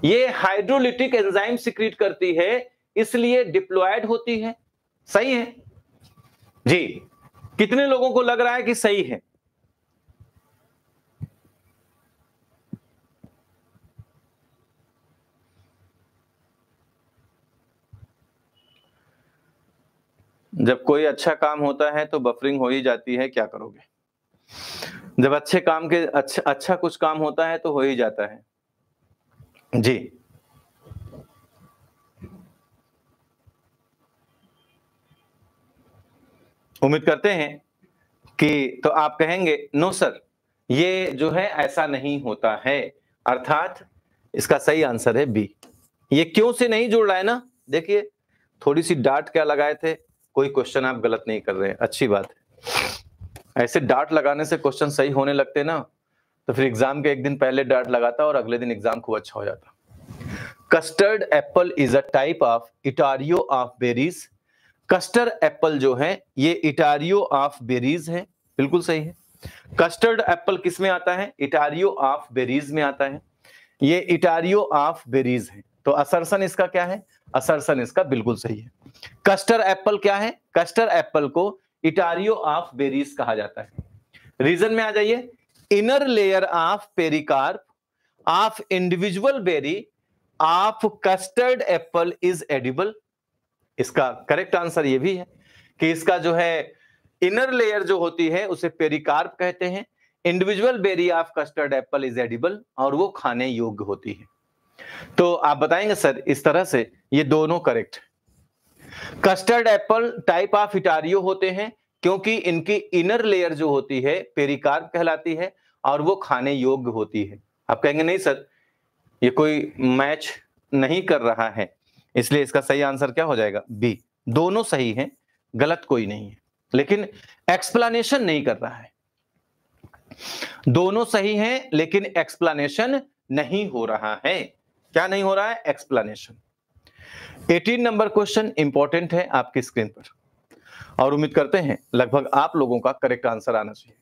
ये हाइड्रोलिटिक एंजाइम सिक्रीट करती है इसलिए डिप्लॉयड होती है सही है जी कितने लोगों को लग रहा है कि सही है जब कोई अच्छा काम होता है तो बफरिंग हो ही जाती है क्या करोगे जब अच्छे काम के अच्छा अच्छा कुछ काम होता है तो हो ही जाता है जी उम्मीद करते हैं कि तो आप कहेंगे नो सर ये जो है ऐसा नहीं होता है अर्थात इसका सही आंसर है बी ये क्यों से नहीं जुड़ रहा है ना देखिए थोड़ी सी डांट क्या लगाए थे कोई क्वेश्चन आप गलत नहीं कर रहे हैं अच्छी बात है ऐसे डांट लगाने से क्वेश्चन सही होने लगते ना तो फिर एग्जाम के एक दिन पहले डांट लगाता और अगले दिन एग्जाम खूब अच्छा हो जाता custard apple is a type of etaerio of berries custard apple जो है ये इटारियो ऑफ बेरीज है बिल्कुल सही है कस्टर्ड एप्पल किस में आता है इटारियो ऑफ बेरीज में आता है ये इटारियो ऑफ बेरीज है तो असरसन इसका क्या है असरसन इसका बिल्कुल सही है कस्टर एप्पल क्या है कस्टर एप्पल को इटारियो ऑफ बेरीज कहा जाता है रीजन में आ जाइए inner layer of pericarp of individual berry of custard apple is edible इसका करेक्ट आंसर ये भी है कि इसका जो है इनर लेयर जो होती है उसे पेरिकार्प कहते हैं individual berry of custard apple is edible और वो खाने योग्य होती है तो आप बताएंगे सर इस तरह से ये दोनों करेक्ट है custard apple type of etaerio होते हैं क्योंकि इनकी इनर लेयर जो होती है पेरिकार्प कहलाती है और वो खाने योग्य होती है आप कहेंगे नहीं सर ये कोई मैच नहीं कर रहा है इसलिए इसका सही आंसर क्या हो जाएगा बी दोनों सही हैं गलत कोई नहीं है लेकिन एक्सप्लेनेशन नहीं कर रहा है दोनों सही हैं लेकिन एक्सप्लेनेशन नहीं हो रहा है क्या नहीं हो रहा है एक्सप्लेनेशन 18 नंबर क्वेश्चन इंपॉर्टेंट है आपकी स्क्रीन पर और उम्मीद करते हैं लगभग आप लोगों का करेक्ट आंसर आना चाहिए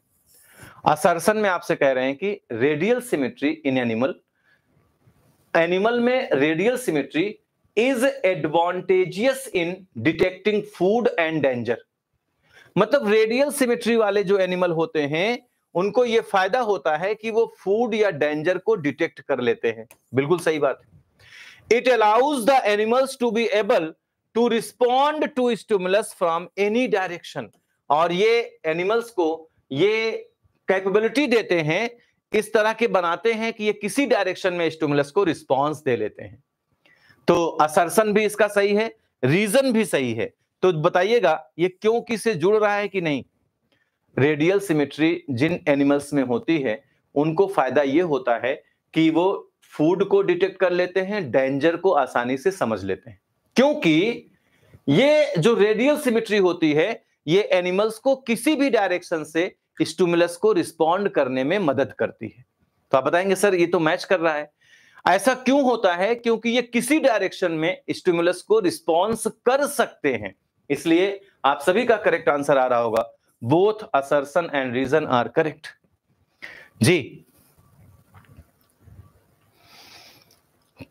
असरसन में आपसे कह रहे हैं कि radial symmetry in animal animal में radial symmetry is advantageous in detecting food and danger मतलब रेडियल सिमेट्री वाले जो एनिमल होते हैं उनको ये फायदा होता है कि वो फूड या डेंजर को डिटेक्ट कर लेते हैं बिल्कुल सही बात है It allows the animals to be able to respond to stimulus from any direction. और ये एनिमल्स को ये कैपेबिलिटी देते हैं इस तरह के बनाते हैं कि ये किसी डायरेक्शन में स्टिमुलस को रिस्पॉन्स दे लेते हैं तो असरसन भी इसका सही है रीजन भी सही है तो बताइएगा ये क्यों किसे जुड़ रहा है कि नहीं रेडियल सिमेट्री जिन एनिमल्स में होती है उनको फायदा ये होता है कि वो फूड को डिटेक्ट कर लेते हैं डेंजर को आसानी से समझ लेते हैं क्योंकि ये जो रेडियल सिमिट्री होती है ये एनिमल्स को किसी भी डायरेक्शन से स्टूमुलस को रिस्पॉन्ड करने में मदद करती है तो आप बताएंगे सर ये तो मैच कर रहा है ऐसा क्यों होता है क्योंकि ये किसी डायरेक्शन में स्टूमुलस को रिस्पॉन्स कर सकते हैं इसलिए आप सभी का करेक्ट आंसर आ रहा होगा both assertion and reason are correct जी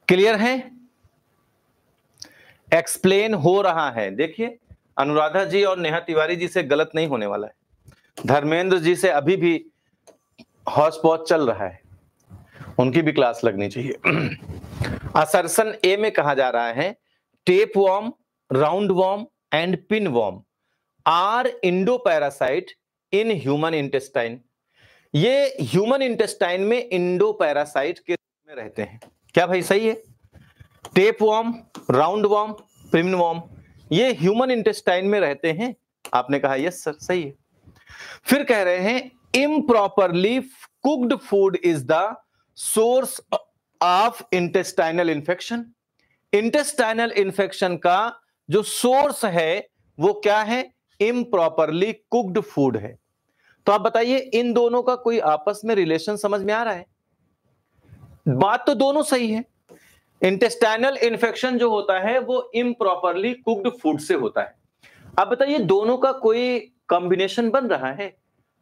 क्लियर है एक्सप्लेन हो रहा है देखिए अनुराधा जी और नेहा तिवारी जी से गलत नहीं होने वाला है धर्मेंद्र जी से अभी भी हौस चल रहा है उनकी भी क्लास लगनी चाहिए असरसन ए में कहा जा रहा है tapeworm roundworm and pinworm are endoparasite in human intestine ये ह्यूमन इंटेस्टाइन में इंडो पैरासाइट के में रहते हैं क्या भाई सही है टेप वॉर्म राउंड वॉर्म प्रिमिन वॉर्म ये ह्यूमन इंटेस्टाइन में रहते हैं आपने कहा यस सर सही है फिर कह रहे हैं improperly cooked food is the source of intestinal infection intestinal infection का जो सोर्स है वो क्या है इम्प्रॉपरली कुक्ड फूड है तो आप बताइए इन दोनों का कोई आपस में रिलेशन समझ में आ रहा है बात तो दोनों सही है इंटेस्टाइनल इन्फेक्शन जो होता है वो इम्प्रॉपरली कुक्ड फूड से होता है अब बताइए दोनों का कोई कॉम्बिनेशन बन रहा है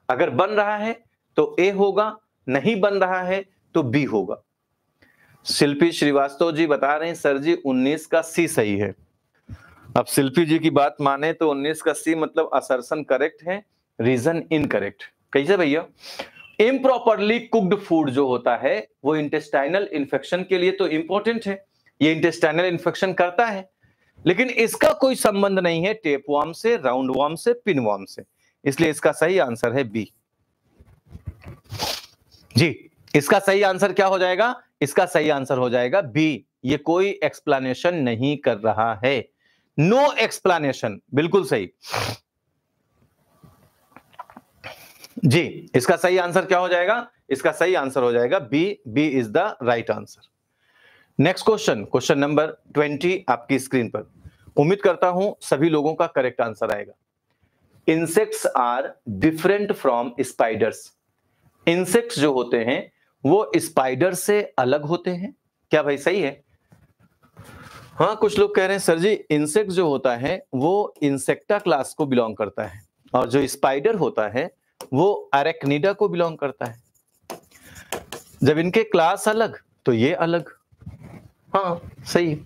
अगर बन रहा है तो ए होगा नहीं बन रहा है तो बी होगा शिल्पी श्रीवास्तव जी बता रहे हैं सर जी 19 का सी सही है अब शिल्पी जी की बात माने तो 19 का सी मतलब असरसन करेक्ट है रीजन इनकरेक्ट कैसे भैया इम्प्रॉपरली कुक्ड फूड जो होता है वो इंटेस्टाइनल इन्फेक्शन के लिए तो इंपॉर्टेंट है ये इंटेस्टाइनल इन्फेक्शन करता है लेकिन इसका कोई संबंध नहीं है वार्म से राउंड वार्म से वार्म से इसलिए इसका सही आंसर है बी जी इसका सही आंसर क्या हो जाएगा इसका सही आंसर हो जाएगा बी ये कोई एक्सप्लेनेशन नहीं कर रहा है नो no एक्सप्लेनेशन बिल्कुल सही जी इसका सही आंसर क्या हो जाएगा इसका सही आंसर हो जाएगा B B is the right answer next question question number twenty आपकी स्क्रीन पर उम्मीद करता हूं सभी लोगों का करेक्ट आंसर आएगा insects are different from spiders insects जो होते हैं वो स्पाइडर से अलग होते हैं क्या भाई सही है हाँ कुछ लोग कह रहे हैं सर जी इंसेक्ट जो होता है वो इंसेक्टा क्लास को बिलोंग करता है और जो स्पाइडर होता है वो अरेक्निडा को बिलोंग करता है जब इनके क्लास अलग तो ये अलग हाँ सही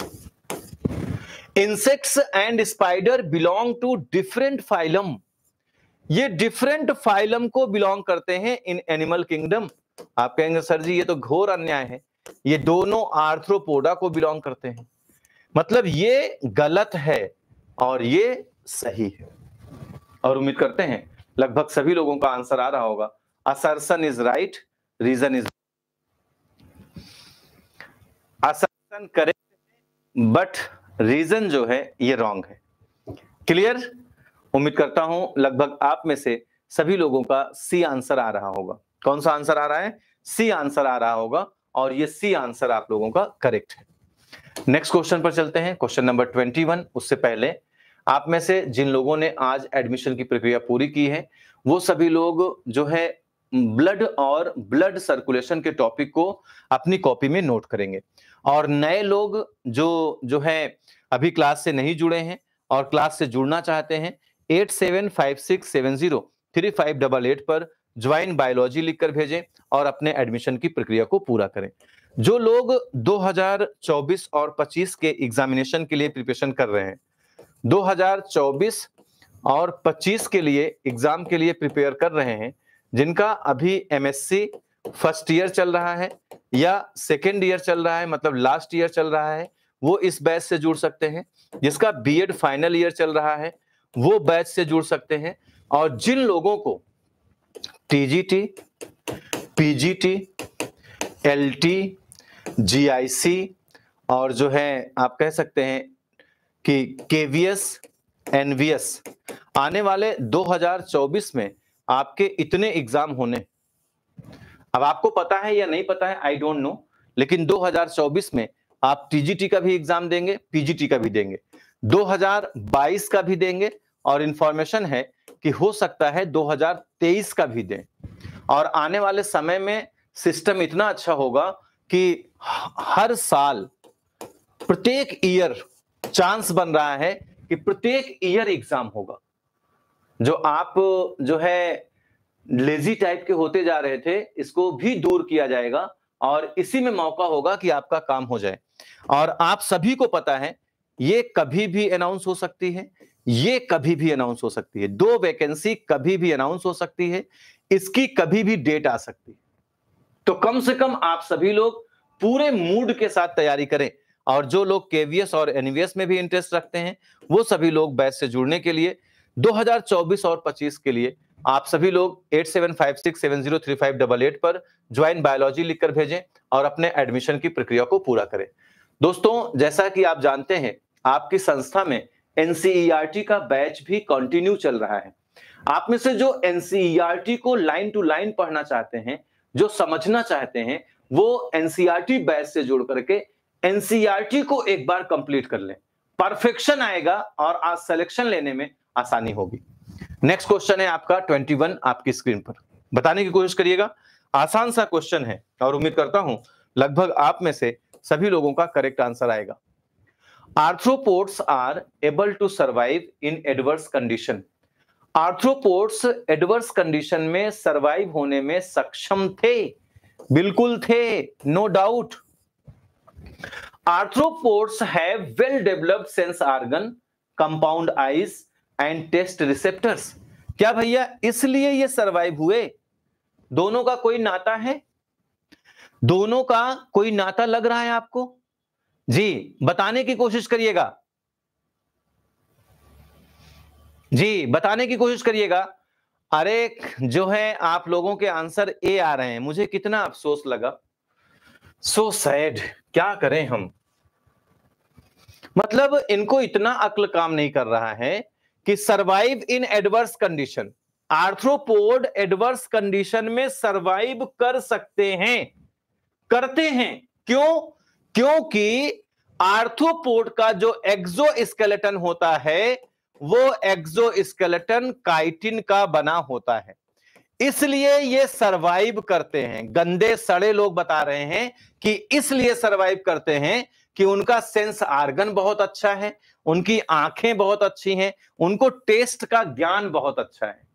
insects and spider belong to different phylum ये डिफरेंट फाइलम को बिलोंग करते हैं इन एनिमल किंगडम आप कहेंगे सर जी ये तो घोर अन्याय है ये दोनों आर्थ्रोपोडा को बिलोंग करते हैं मतलब ये गलत है और ये सही है और उम्मीद करते हैं लगभग सभी लोगों का आंसर आ रहा होगा assertion is right reason is assertion correct but reason जो है ये रॉन्ग है क्लियर उम्मीद करता हूं लगभग आप में से सभी लोगों का सी आंसर आ रहा होगा कौन सा आंसर आ रहा है सी आंसर आ रहा होगा और ये सी आंसर आप लोगों का करेक्ट है नेक्स्ट क्वेश्चन पर चलते हैं क्वेश्चन नंबर ट्वेंटी वन उससे पहले आप में से जिन लोगों ने आज एडमिशन की प्रक्रिया पूरी की है वो सभी लोग जो है ब्लड और ब्लड सर्कुलेशन के टॉपिक को अपनी कॉपी में नोट करेंगे और नए लोग जो जो है अभी क्लास से नहीं जुड़े हैं और क्लास से जुड़ना चाहते हैं eight seven five six seven zero three five double eight पर ज्वाइन बायोलॉजी लिखकर भेजें और अपने एडमिशन की प्रक्रिया को पूरा करें जो लोग 2024 और 25 के एग्जामिनेशन के लिए प्रिपरेशन कर रहे हैं 2024 और 25 के लिए एग्जाम के लिए प्रिपेयर कर रहे हैं जिनका अभी एमएससी फर्स्ट ईयर चल रहा है या सेकेंड ईयर चल रहा है मतलब लास्ट ईयर चल रहा है वो इस बैच से जुड़ सकते हैं जिसका बीएड फाइनल ईयर चल रहा है वो बैच से जुड़ सकते हैं और जिन लोगों को टीजीटी पीजीटी एलटी जीआईसी और जो है आप कह सकते हैं कि केवीएस एनवीएस आने वाले 2024 में आपके इतने एग्जाम होने अब आपको पता है या नहीं पता है आई डोंट नो लेकिन 2024 में आप टीजीटी का भी एग्जाम देंगे पीजीटी का भी देंगे 2022 का भी देंगे और इंफॉर्मेशन है कि हो सकता है 2023 का भी दें और आने वाले समय में सिस्टम इतना अच्छा होगा कि हर साल प्रत्येक ईयर चांस बन रहा है कि प्रत्येक ईयर एग्जाम होगा जो आप जो है लेजी टाइप के होते जा रहे थे इसको भी दूर किया जाएगा और इसी में मौका होगा कि आपका काम हो जाए और आप सभी को पता है ये कभी भी अनाउंस हो सकती है ये कभी भी अनाउंस हो सकती है दो वैकेंसी कभी भी अनाउंस हो सकती है इसकी कभी भी डेट आ सकती है तो कम से कम आप सभी लोग पूरे मूड के साथ तैयारी करें और जो लोग केवीएस और एनवीएस में भी इंटरेस्ट रखते हैं वो सभी लोग बैच से जुड़ने के लिए 2024 और 25 के लिए आप सभी लोग 8756703588 पर ज्वाइन बायोलॉजी लिखकर भेजें और अपने एडमिशन की प्रक्रिया को पूरा करें दोस्तों जैसा कि आप जानते हैं आपकी संस्था में एनसीईआरटी e का बैच भी कंटिन्यू चल रहा है आप में से जो एनसीईआरटी e को लाइन टू लाइन पढ़ना चाहते हैं जो समझना चाहते हैं वो एनसीईआरटी e बैच से जुड़ करके एनसीईआरटी को एक बार कंप्लीट कर लें परफेक्शन आएगा और आज सिलेक्शन लेने में आसानी होगी नेक्स्ट क्वेश्चन है आपका 21 आपकी स्क्रीन पर बताने की कोशिश करिएगा आसान सा क्वेश्चन है और उम्मीद करता हूं लगभग आप में से सभी लोगों का करेक्ट आंसर आएगा arthropods are able to survive in adverse condition arthropods adverse condition में सरवाइव होने में सक्षम थे बिल्कुल थे नो no डाउट आर्थ्रोपोर्ट्स है well developed sense organ compound eyes and taste receptors क्या भैया इसलिए ये सरवाइव हुए दोनों का कोई नाता है दोनों का कोई नाता लग रहा है आपको जी बताने की कोशिश करिएगा जी बताने की कोशिश करिएगा अरे जो है आप लोगों के आंसर ए आ रहे हैं मुझे कितना अफसोस लगा सो सैड क्या करें हम मतलब इनको इतना अक्ल काम नहीं कर रहा है कि survive in adverse condition arthropod adverse condition में सरवाइव कर सकते हैं करते हैं क्यों क्योंकि आर्थ्रोपोड का जो एक्सो स्केलेटन होता है वो एक्सो स्केलेटन काइटिन का बना होता है इसलिए ये सरवाइव करते हैं गंदे सड़े लोग बता रहे हैं कि इसलिए सरवाइव करते हैं कि उनका सेंस आर्गन बहुत अच्छा है उनकी आंखें बहुत अच्छी हैं उनको टेस्ट का ज्ञान बहुत अच्छा है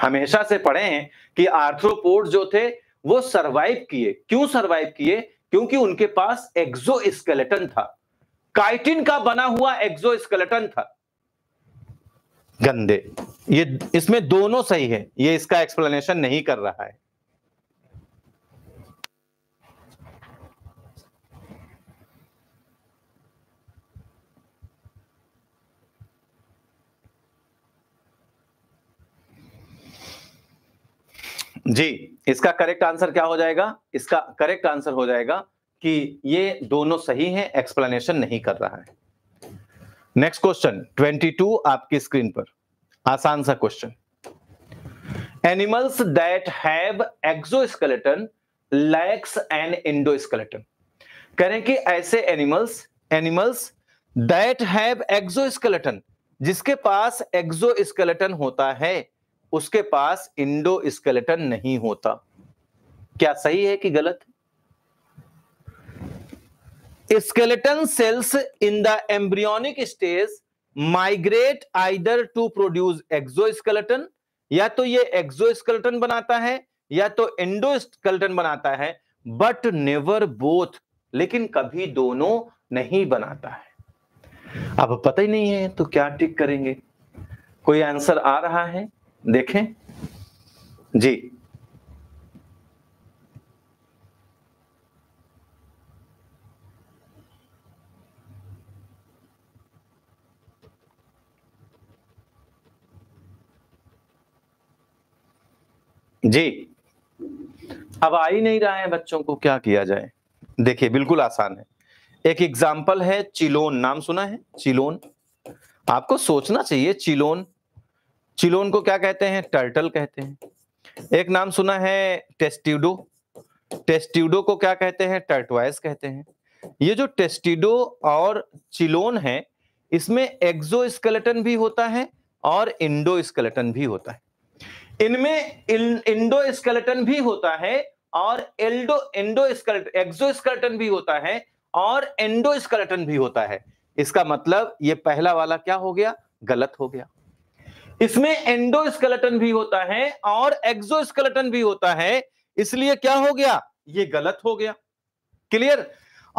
हमेशा से पढ़े हैं कि आर्थ्रोपोड जो थे वो सरवाइव किए क्यों सरवाइव किए क्योंकि उनके पास एक्सो स्केलेटन था काइटिन का बना हुआ एक्सो स्केलेटन था गंदे ये इसमें दोनों सही है ये इसका एक्सप्लेनेशन नहीं कर रहा है जी इसका करेक्ट आंसर क्या हो जाएगा इसका करेक्ट आंसर हो जाएगा कि ये दोनों सही हैं एक्सप्लेनेशन नहीं कर रहा है नेक्स्ट क्वेश्चन 22 आपकी स्क्रीन पर आसान सा question animals that have exoskeleton lacks an endoskeleton कह रहे हैं कि ऐसे animals animals that have exoskeleton जिसके पास एक्सोस्केलेटन होता है उसके पास इंडो स्केलेटन नहीं होता क्या सही है कि गलत skeleton cells in the embryonic stage migrate either to produce exoskeleton या तो ये एक्सोस्केलेटन बनाता है या तो एंडोस्केलेटन बनाता है बट नेवर बोथ लेकिन कभी दोनों नहीं बनाता है अब पता ही नहीं है तो क्या टिक करेंगे कोई आंसर आ रहा है देखें जी जी अब आ ही नहीं रहा है बच्चों को क्या किया जाए देखिए बिल्कुल आसान है एक एग्जाम्पल है चिलोन नाम सुना है चिलोन आपको सोचना चाहिए चिलोन चिलोन को क्या कहते हैं टर्टल कहते हैं एक नाम सुना है टेस्टिडो टेस्टिडो को क्या कहते हैं टर्टवाइस कहते हैं ये जो टेस्टिडो और चिलोन है इसमें एक्सोस्केलेटन भी होता है और इंडो स्केलेटन भी होता है इनमें इंडो स्केलेटन भी होता है और एल्डो एंडो एक्सो स्केलेटन भी होता है और एंडो स्केलेटन भी होता है इसका मतलब ये पहला वाला क्या हो गया गलत हो गया इसमें एंडो स्केलेटन भी होता है और एक्सो स्केलेटन भी होता है इसलिए क्या हो गया ये गलत हो गया क्लियर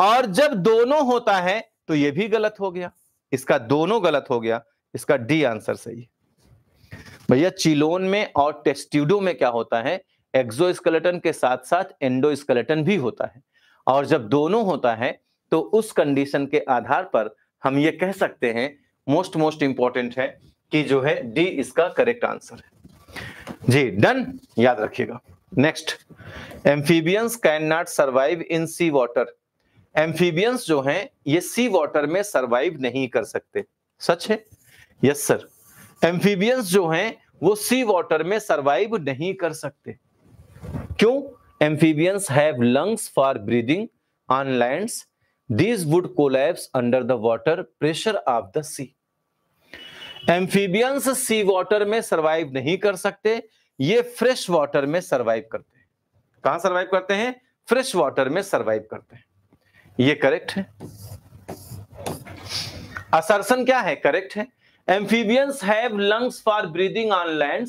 और जब दोनों होता है तो ये भी गलत हो गया इसका दोनों गलत हो गया इसका डी आंसर सही है भैया चिलोन में और टेस्ट्यूडो में क्या होता है एक्सोस्केलेटन के साथ साथ एंडोस्केलेटन भी होता है और जब दोनों होता है तो उस कंडीशन के आधार पर हम ये कह सकते हैं मोस्ट मोस्ट इंपॉर्टेंट है कि जो है डी इसका करेक्ट आंसर है जी डन याद रखिएगा next amphibians can not survive in sea water amphibians जो हैं ये सी वॉटर में सर्वाइव नहीं कर सकते सच है यस सर एम्फीबियंस जो हैं वो सी वॉटर में सर्वाइव नहीं कर सकते क्यों amphibians have lungs for breathing on lands these would collapse under the water pressure of the sea amphibians sea water में सर्वाइव नहीं कर सकते ये फ्रेश वॉटर में सर्वाइव करते हैं कहां सर्वाइव करते हैं फ्रेश वॉटर में सर्वाइव करते हैं ये करेक्ट है असरसन क्या है करेक्ट है amphibians have lungs for breathing on land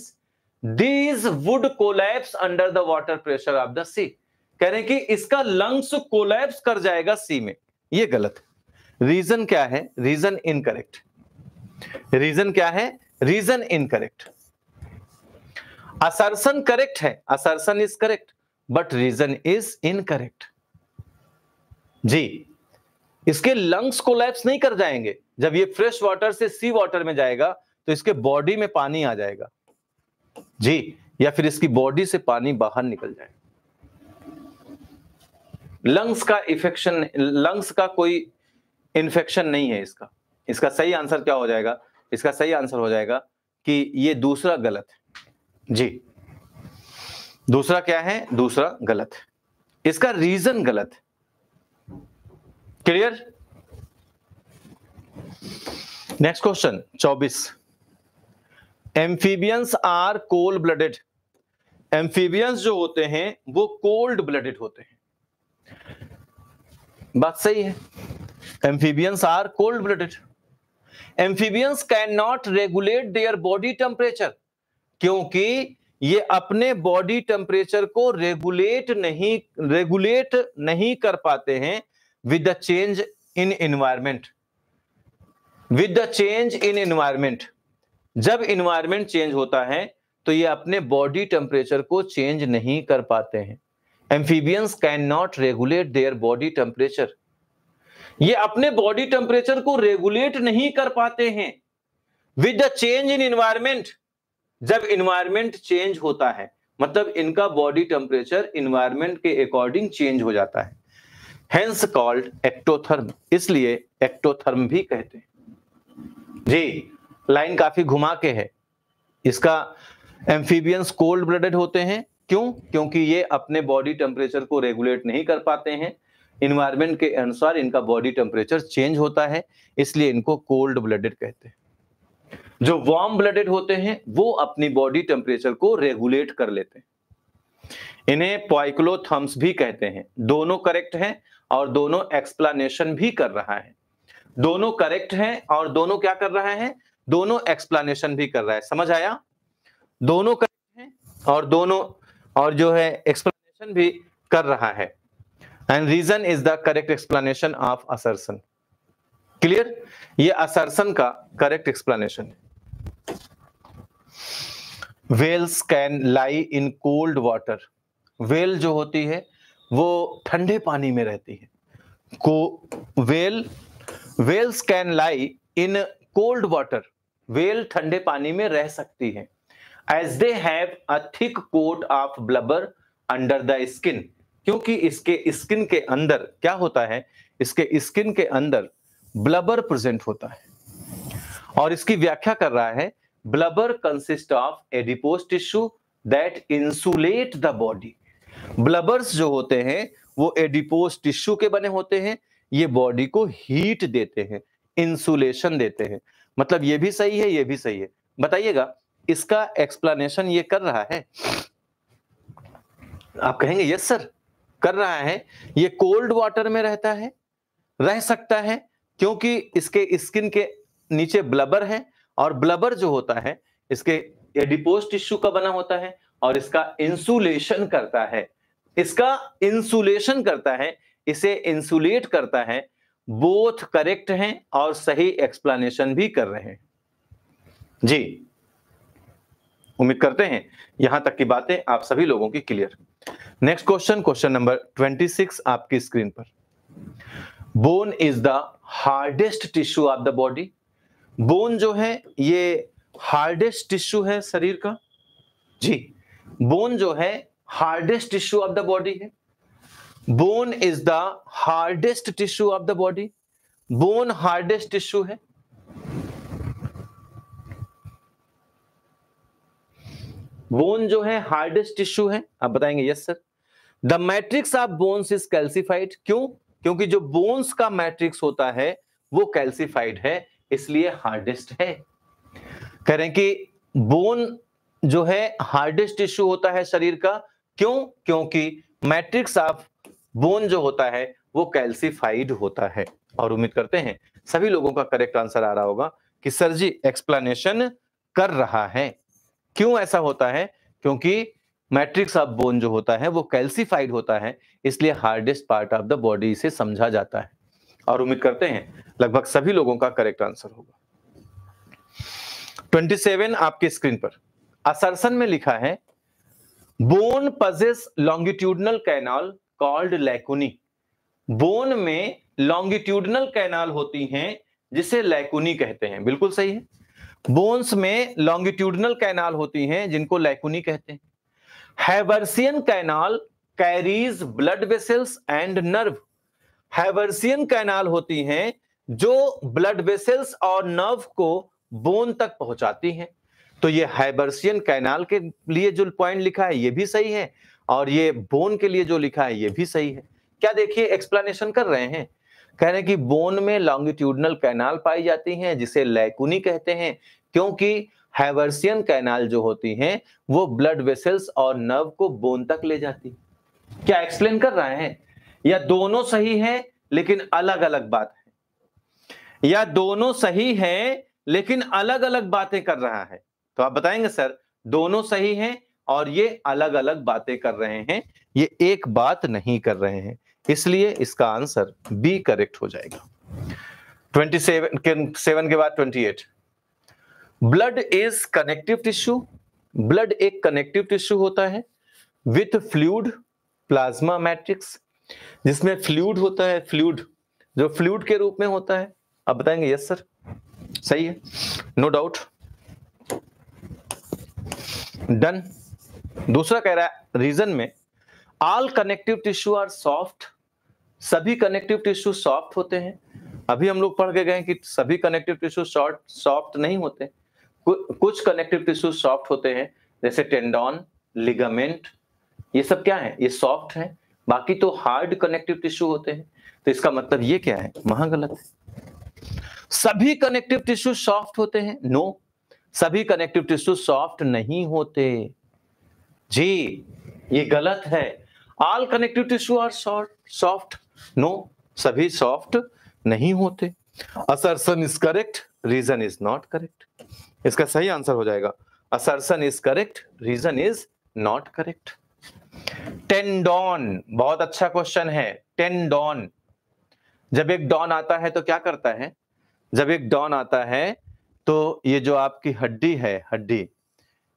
these would collapse under the water pressure of the sea कह रहे हैं कि इसका लंग्स कोलैप्स कर जाएगा सी में ये गलत रीजन क्या है रीजन इनकरेक्ट रीजन क्या है रीजन इनकरेक्ट असरसन करेक्ट है assertion is correct but reason is incorrect जी इसके लंग्स कोलैप्स नहीं कर जाएंगे जब ये फ्रेश वाटर से सी वाटर में जाएगा तो इसके बॉडी में पानी आ जाएगा जी या फिर इसकी बॉडी से पानी बाहर निकल जाए लंग्स का इफेक्शन लंग्स का कोई इन्फेक्शन नहीं है इसका इसका सही आंसर क्या हो जाएगा इसका सही आंसर हो जाएगा कि ये दूसरा गलत है जी दूसरा क्या है दूसरा गलत है इसका रीजन गलत है clear next question 24 amphibians are cold blooded amphibians जो होते हैं वो कोल्ड ब्लडेड होते हैं बात सही है amphibians are cold blooded amphibians can not regulate their body temperature क्योंकि ये अपने बॉडी टेम्परेचर को रेगुलेट नहीं रेगुलेट नहीं कर पाते हैं with the change in environment with the change in environment जब इन्वायरमेंट चेंज होता है तो ये अपने बॉडी टेम्परेचर को चेंज नहीं कर पाते हैं amphibians can not regulate their body temperature ये अपने बॉडी टेम्परेचर को रेगुलेट नहीं कर पाते हैं with the change in environment जब इन्वायरमेंट चेंज होता है मतलब इनका बॉडी टेम्परेचर इन्वायरमेंट के अकॉर्डिंग चेंज हो जाता है हेंस कॉल्ड एक्टोथर्म इसलिए एक्टोथर्म भी कहते हैं जी लाइन काफी घुमा के है इसका एम्फीबियंस कोल्ड ब्लडेड होते हैं क्यों क्योंकि ये अपने बॉडी टेम्परेचर को रेगुलेट नहीं कर पाते हैं इन्वायरमेंट के अनुसार इनका बॉडी टेम्परेचर चेंज होता है इसलिए इनको कोल्ड ब्लडेड कहते हैं जो वार्म ब्लडेड होते हैं वो अपनी बॉडी टेम्परेचर को रेगुलेट कर लेते हैं इन्हें पॉइक्लोथम्स भी कहते हैं दोनों करेक्ट हैं और दोनों एक्सप्लानेशन भी कर रहा है दोनों करेक्ट हैं और दोनों क्या कर रहे हैं दोनों एक्सप्लेनेशन भी कर रहा है समझ आया दोनों करेक्ट हैं और दोनों और जो है एक्सप्लेनेशन भी कर रहा है and reason is the correct explanation of assertion clear ये असरसन का करेक्ट एक्सप्लेनेशन है whales can lie in cold water whale जो होती है वो ठंडे पानी में रहती है को whale whales can lie in cold water whale ठंडे पानी में रह सकती है as they have a thick coat of blubber under the skin क्योंकि इसके स्किन के अंदर क्या होता है इसके स्किन के अंदर ब्लबर प्रेजेंट होता है और इसकी व्याख्या कर रहा है blubber consist of adipose tissue that insulate the body blubbers जो होते हैं वो एडिपोज टिश्यू के बने होते हैं ये बॉडी को हीट देते हैं इंसुलेशन देते हैं मतलब ये भी सही है ये भी सही है बताइएगा इसका एक्सप्लेनेशन ये कर रहा है आप कहेंगे यस सर कर रहा है ये कोल्ड वाटर में रहता है रह सकता है क्योंकि इसके स्किन के नीचे ब्लबर है और ब्लबर जो होता है इसके एडिपोस्ट टिश्यू का बना होता है और इसका इंसुलेशन करता है इसका इंसुलेशन करता है इसे इंसुलेट करता है बोथ करेक्ट हैं और सही एक्सप्लेनेशन भी कर रहे हैं जी उम्मीद करते हैं यहां तक की बातें आप सभी लोगों की clear next question question number 26 आपकी स्क्रीन पर bone is the hardest tissue of the body bone जो है ये हार्डेस्ट टिश्यू है शरीर का जी बोन जो है hardest tissue of the body है bone is the hardest tissue of the body bone hardest tissue है बोन जो है हार्डेस्ट टिश्यू है आप बताएंगे yes sir the matrix of bones is calcified क्यों क्योंकि जो बोन्स का मैट्रिक्स होता है वो कैल्सिफाइड है इसलिए हार्डेस्ट है कह रहे कि बोन जो है हार्डेस्ट टिश्यू होता है शरीर का क्यों क्योंकि मैट्रिक्स ऑफ बोन जो होता है वो कैल्सिफाइड होता है और उम्मीद करते हैं सभी लोगों का करेक्ट आंसर आ रहा होगा कि सर जी एक्सप्लेनेशन कर रहा है क्यों ऐसा होता है क्योंकि मैट्रिक्स ऑफ बोन जो होता है वो कैल्सिफाइड होता है इसलिए hardest part of the body से समझा जाता है और उम्मीद करते हैं लगभग सभी लोगों का करेक्ट आंसर होगा 27 आपके स्क्रीन पर असरसन में लिखा है bone possess longitudinal canal called lacunae bone में लॉन्गिट्यूडनल कैनाल होती हैं जिसे लैकुनी कहते हैं बिल्कुल सही है बोन्स में लॉन्गिट्यूडनल कैनाल होती हैं जिनको लैकुनी कहते हैं Haversian canal carries blood vessels and nerve Haversian canal होती हैं जो ब्लड वेसल्स और नर्व को बोन तक पहुंचाती हैं तो ये हाइबर्सियन कैनाल के लिए जो पॉइंट लिखा है ये भी सही है और ये बोन के लिए जो लिखा है ये भी सही है क्या देखिए एक्सप्लेनेशन कर रहे हैं कह रहे हैं कि बोन में लॉन्गिट्यूडनल कैनाल पाई जाती हैं जिसे लैकुनी कहते हैं क्योंकि हैवर्सियन कैनाल जो होती हैं वो ब्लड वेसल्स और नर्व को बोन तक ले जाती क्या एक्सप्लेन कर रहे हैं या दोनों सही है लेकिन अलग अलग बात है या दोनों सही है लेकिन अलग अलग बातें कर रहा है तो आप बताएंगे सर दोनों सही हैं और ये अलग अलग बातें कर रहे हैं ये एक बात नहीं कर रहे हैं इसलिए इसका आंसर बी करेक्ट हो जाएगा ट्वेंटी सेवन सेवन के बाद twenty eight blood is connective tissue blood एक कनेक्टिव टिश्यू होता है विथ फ्लूड प्लाज्मा मैट्रिक्स जिसमें फ्लूड होता है फ्लूड जो फ्लूड के रूप में होता है आप बताएंगे यस सर सही है नो डाउट डन दूसरा कह रहा है रीजन में all connective tissue are soft सभी कनेक्टिव टिश्यू सॉफ्ट होते हैं अभी हम लोग पढ़ के गए कि सभी कनेक्टिव टिश्यू शॉर्ट सॉफ्ट नहीं होते कुछ कनेक्टिव टिश्यू सॉफ्ट होते हैं जैसे टेंडॉन लिगामेंट ये सब क्या है ये सॉफ्ट है बाकी तो हार्ड कनेक्टिव टिश्यू होते हैं तो इसका मतलब ये क्या है महा गलत है सभी कनेक्टिव टिश्यू सॉफ्ट होते हैं नो no, सभी कनेक्टिव टिश्यू सॉफ्ट नहीं होते जी ये गलत है all connective tissue are soft soft no सभी सॉफ्ट नहीं होते assertion is correct reason is not correct इसका सही आंसर हो जाएगा assertion is correct reason is not correct tendon बहुत अच्छा क्वेश्चन है टेंडॉन जब एक डॉन आता है तो क्या करता है जब एक डॉन आता है तो ये जो आपकी हड्डी है हड्डी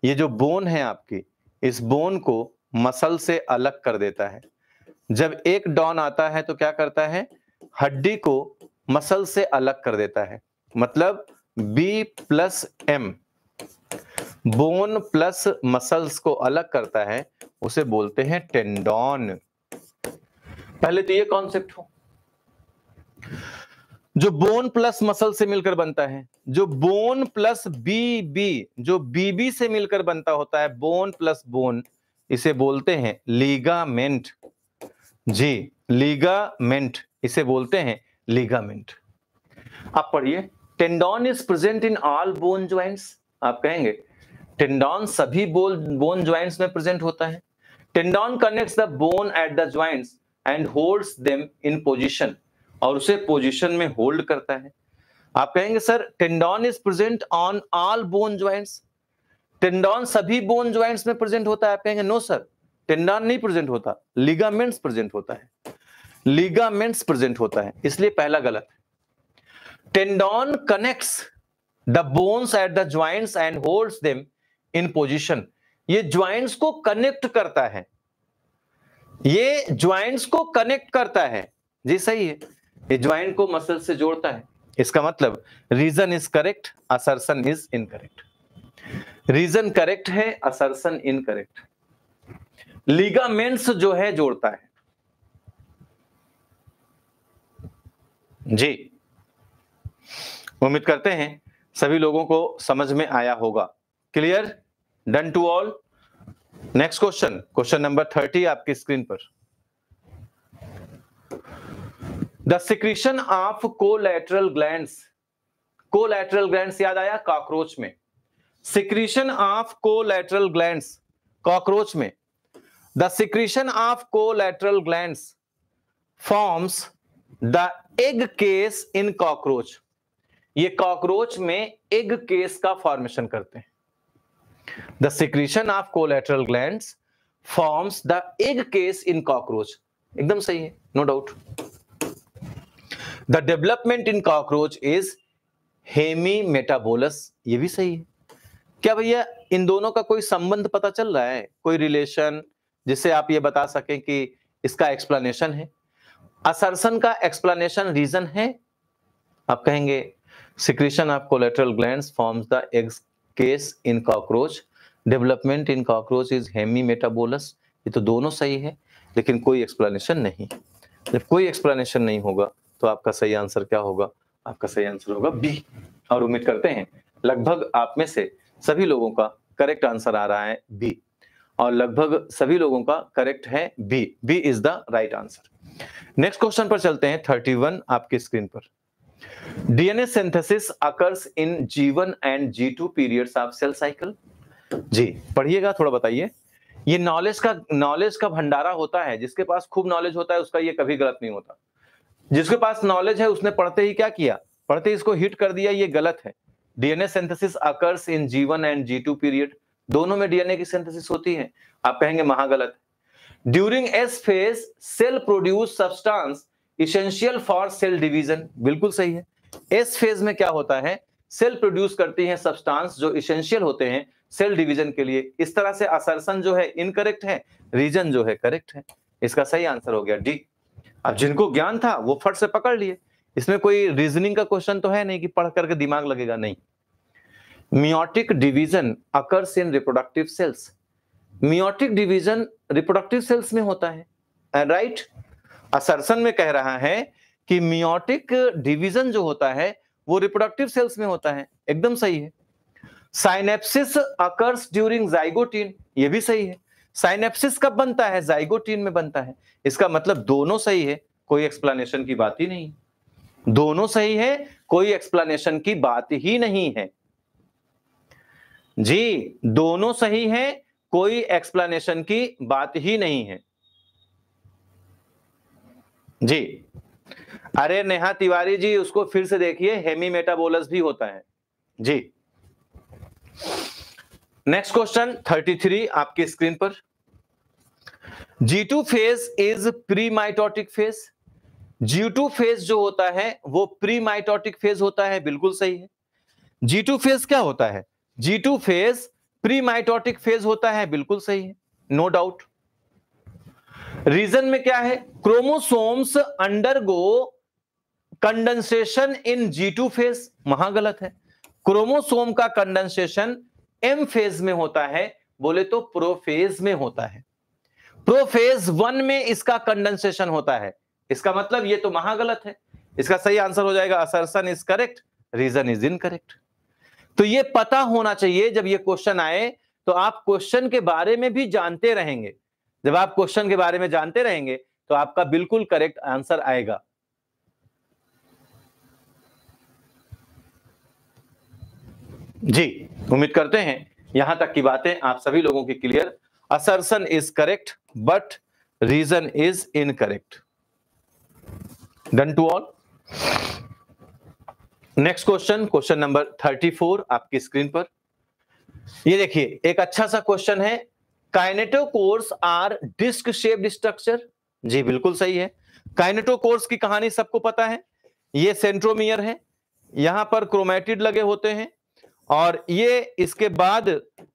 ये जो बोन है आपकी इस बोन को मसल से अलग कर देता है जब एक डॉन आता है तो क्या करता है हड्डी को मसल से अलग कर देता है मतलब B plus M bone plus muscles को अलग करता है उसे बोलते हैं टेंडोन पहले तो ये कॉन्सेप्ट हो जो बोन प्लस मसल से मिलकर बनता है जो बोन प्लस बी बी जो बीबी से मिलकर बनता होता है बोन प्लस बोन इसे बोलते हैं लीगामेंट जी लीगामेंट इसे बोलते हैं लीगामेंट आप पढ़िए tendon is present in all bone joints आप कहेंगे टेंडॉन सभी बोन बोन ज्वाइंट्स में प्रेजेंट होता है tendon connects the bone at the joints and holds them in position और उसे पोजिशन में होल्ड करता है आप कहेंगे sir tendon is present on all bone joints tendon सभी बोन ज्वाइंट्स में प्रेजेंट होता है आप कहेंगे नो सर टेंडॉन नहीं प्रेजेंट होता लिगामेंट्स प्रेजेंट होता है लिगामेंट्स प्रेजेंट होता है इसलिए पहला गलत है tendon connects the bones at the joints and holds them in position ये ज्वाइंट्स को कनेक्ट करता है ये ज्वाइंट्स को कनेक्ट करता है जी सही है ज्वाइंट को मसल से जोड़ता है इसका मतलब reason is correct assertion is incorrect reason correct है असरसन इनकरेक्ट लीगामेंट्स जो है जोड़ता है जी उम्मीद करते हैं सभी लोगों को समझ में आया होगा clear done to all next question question number thirty आपकी स्क्रीन पर the secretion of collateral gland collateral gland याद आया कॉकरोच में secretion of collateral gland cockroach में the secretion of collateral gland forms the egg case in cockroach ये cockroach में egg case का formation करते हैं the secretion of collateral gland forms the egg case in cockroach एकदम सही है no no doubt the development in cockroach is hemimetabolous ये भी सही है क्या भैया इन दोनों का कोई संबंध पता चल रहा है कोई रिलेशन जिससे आप ये बता सकें कि इसका एक्सप्लेनेशन है असरसन का एक्सप्लेनेशन रीजन है आप कहेंगे secretion of collateral gland forms the eggs case in cockroach development in cockroach is hemimetabolous ये तो दोनों सही है लेकिन कोई एक्सप्लेनेशन नहीं जब कोई एक्सप्लेनेशन नहीं होगा तो आपका सही आंसर क्या होगा आपका सही आंसर होगा बी और उम्मीद करते हैं लगभग आप में से सभी लोगों का करेक्ट आंसर आ रहा है बी और लगभग सभी लोगों का करेक्ट है B B is the right answer next question पर चलते हैं थर्टी वन आपकी स्क्रीन पर DNA synthesis occurs in G one and G two periods of cell cycle जी पढ़िएगा थोड़ा बताइए ये नॉलेज का नॉलेज का भंडारा होता है जिसके पास खूब नॉलेज होता है उसका ये कभी गलत नहीं होता जिसके पास नॉलेज है उसने पढ़ते ही क्या किया पढ़ते ही इसको हिट कर दिया ये गलत है DNA synthesis occurs in G and G two period दोनों में डीएनए की सिंथेसिस होती है आप कहेंगे महागलत during S phase cell produce substance essential for cell division बिल्कुल सही है एस फेज में क्या होता है सेल प्रोड्यूस करती है सब्सटेंस जो इसेंशियल होते हैं सेल डिवीजन के लिए इस तरह से असरसन जो है इनकरेक्ट है रीजन जो है करेक्ट है इसका सही आंसर हो गया डी अब जिनको ज्ञान था वो फट से पकड़ लिए इसमें कोई रीजनिंग का क्वेश्चन तो है नहीं कि पढ़ करके दिमाग लगेगा नहीं meiotic division occurs in reproductive cells meiotic division reproductive cells में होता है राइट असरसन में कह रहा है कि मियोटिक डिवीजन जो होता है वो रिप्रोडक्टिव सेल्स में होता है एकदम सही है साइनेप्सिस अकर्स ड्यूरिंग जाइगोटीन ये भी सही है साइनेप्सिस कब बनता है जाइगोटीन में बनता है इसका मतलब दोनों सही है कोई एक्सप्लेनेशन की बात ही नहीं दोनों सही है कोई एक्सप्लेनेशन की बात ही नहीं है जी दोनों सही है कोई एक्सप्लेनेशन की बात ही नहीं है जी अरे नेहा तिवारी जी उसको फिर से देखिए हेमी मेटाबोलस भी होता है जी नेक्स्ट क्वेश्चन 33 आपकी स्क्रीन पर G2 phase is premitotic phase G2 phase जो होता है वो प्री माइटोटिक फेज होता है बिल्कुल सही है G2 फेज क्या होता है G2 phase pre premitotic phase होता है बिल्कुल सही है नो डाउट रीजन में क्या है chromosomes undergo condensation in G2 phase वहां गलत है क्रोमोसोम का कंडेंसेशन एम फेज में होता है बोले तो प्रोफेज में होता है प्रोफेज फेज वन में इसका कंडेंसेशन होता है इसका मतलब ये तो महागलत है इसका सही आंसर हो जाएगा assertion is correct reason is incorrect तो ये पता होना चाहिए जब ये क्वेश्चन आए तो आप क्वेश्चन के बारे में भी जानते रहेंगे जब आप क्वेश्चन के बारे में जानते रहेंगे तो आपका बिल्कुल करेक्ट आंसर आएगा जी उम्मीद करते हैं यहां तक की बातें आप सभी लोगों की clear assertion is correct but reason is incorrect done to all next question question number thirty four आपकी स्क्रीन पर ये देखिए एक अच्छा सा क्वेश्चन है kinetochores are disc shaped structure जी बिल्कुल सही है काइनेटो कोर्स की कहानी सबको पता है ये सेंट्रोमियर है यहां पर क्रोमैटिड लगे होते हैं और ये इसके बाद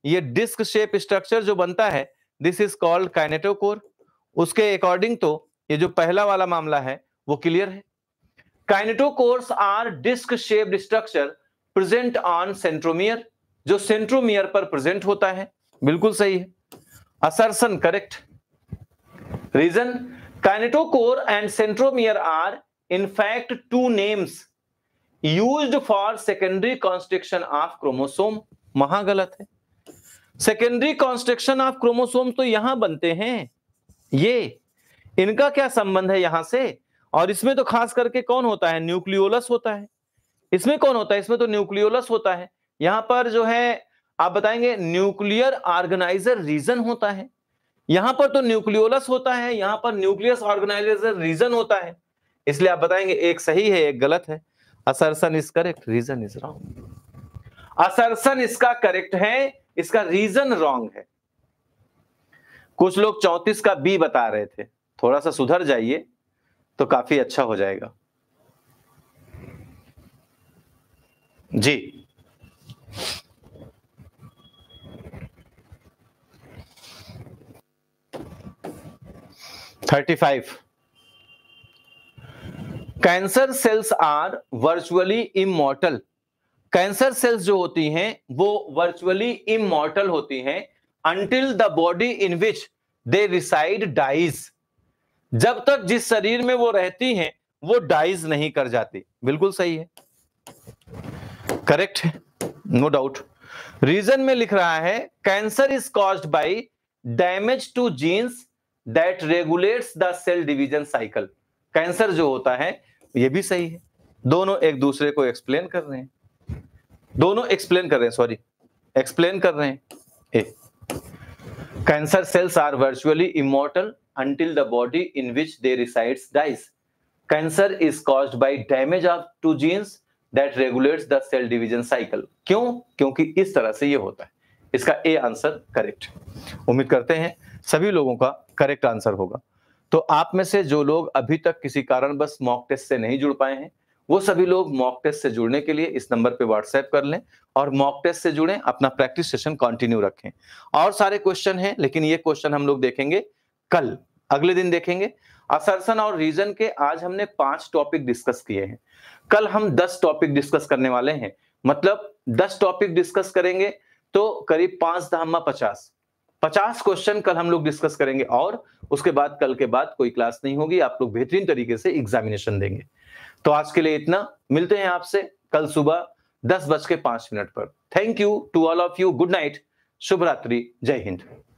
ये डिस्क शेप स्ट्रक्चर जो बनता है दिस इज कॉल्ड काइनेटोकोर उसके अकॉर्डिंग तो ये जो पहला वाला मामला है वो क्लियर है kinetochores are disc shaped structure present on centromere जो सेंट्रोमियर पर प्रेजेंट होता है बिल्कुल सही है assertion correct reason kinetochore and centromere are in fact two names used for secondary construction of chromosome वहां गलत है सेकेंडरी कॉन्स्ट्रक्शन ऑफ क्रोमोसोम तो यहां बनते हैं ये इनका क्या संबंध है यहां से और इसमें तो खास करके कौन होता है न्यूक्लियोलस होता है इसमें कौन होता है इसमें तो न्यूक्लियोलस होता है यहां पर जो है आप बताएंगे न्यूक्लियर ऑर्गेनाइजर रीजन होता है यहां पर तो न्यूक्लियोलस होता है यहां पर न्यूक्लियस ऑर्गेनाइजर रीजन होता है इसलिए आप बताएंगे एक सही है एक गलत है assertion is correct reason is wrong assertion इसका करेक्ट है इसका रीजन रॉन्ग है कुछ लोग चौतीस का बी बता रहे थे थोड़ा सा सुधर जाइए तो काफी अच्छा हो जाएगा जी thirty five cancer cells are virtually immortal cancer cells जो होती हैं वो वर्चुअली इमोर्टल होती हैं until the body in which they reside dies जब तक जिस शरीर में वो रहती हैं वो डाइज नहीं कर जाती बिल्कुल सही है करेक्ट है नो डाउट रीजन में लिख रहा है cancer is caused by damage to genes that regulates the cell division cycle cancer जो होता है ये भी सही है दोनों एक दूसरे को एक्सप्लेन कर रहे हैं दोनों एक्सप्लेन कर रहे हैं सॉरी एक्सप्लेन कर रहे हैं cancer cells are virtually immortal until the body in which they resides dies. Cancer is cause by damage of to genes that regulates the cell division cycle क्यों क्योंकि इस तरह से ये होता है इसका ए आंसर करेक्ट उम्मीद करते हैं सभी लोगों का करेक्ट आंसर होगा तो आप में से जो लोग अभी तक किसी कारण बस मॉक टेस्ट से नहीं जुड़ पाए हैं वो सभी लोग मॉक टेस्ट से जुड़ने के लिए इस नंबर पे व्हाट्सएप कर लें और मॉक टेस्ट से जुड़ें अपना प्रैक्टिस सेशन कंटिन्यू रखें और सारे क्वेश्चन हैं लेकिन ये क्वेश्चन हम लोग देखेंगे कल अगले दिन देखेंगे असरसन और रीजन के आज हमने पांच टॉपिक डिस्कस किए हैं कल हम दस टॉपिक डिस्कस करने वाले हैं मतलब दस टॉपिक डिस्कस करेंगे तो करीब पांच दहामा पचास पचास क्वेश्चन कल हम लोग डिस्कस करेंगे और उसके बाद कल के बाद कोई क्लास नहीं होगी आप लोग बेहतरीन तरीके से एग्जामिनेशन देंगे तो आज के लिए इतना मिलते हैं आपसे कल सुबह दस बज के पांच मिनट पर thank you to all of you good night शुभ रात्रि जय हिंद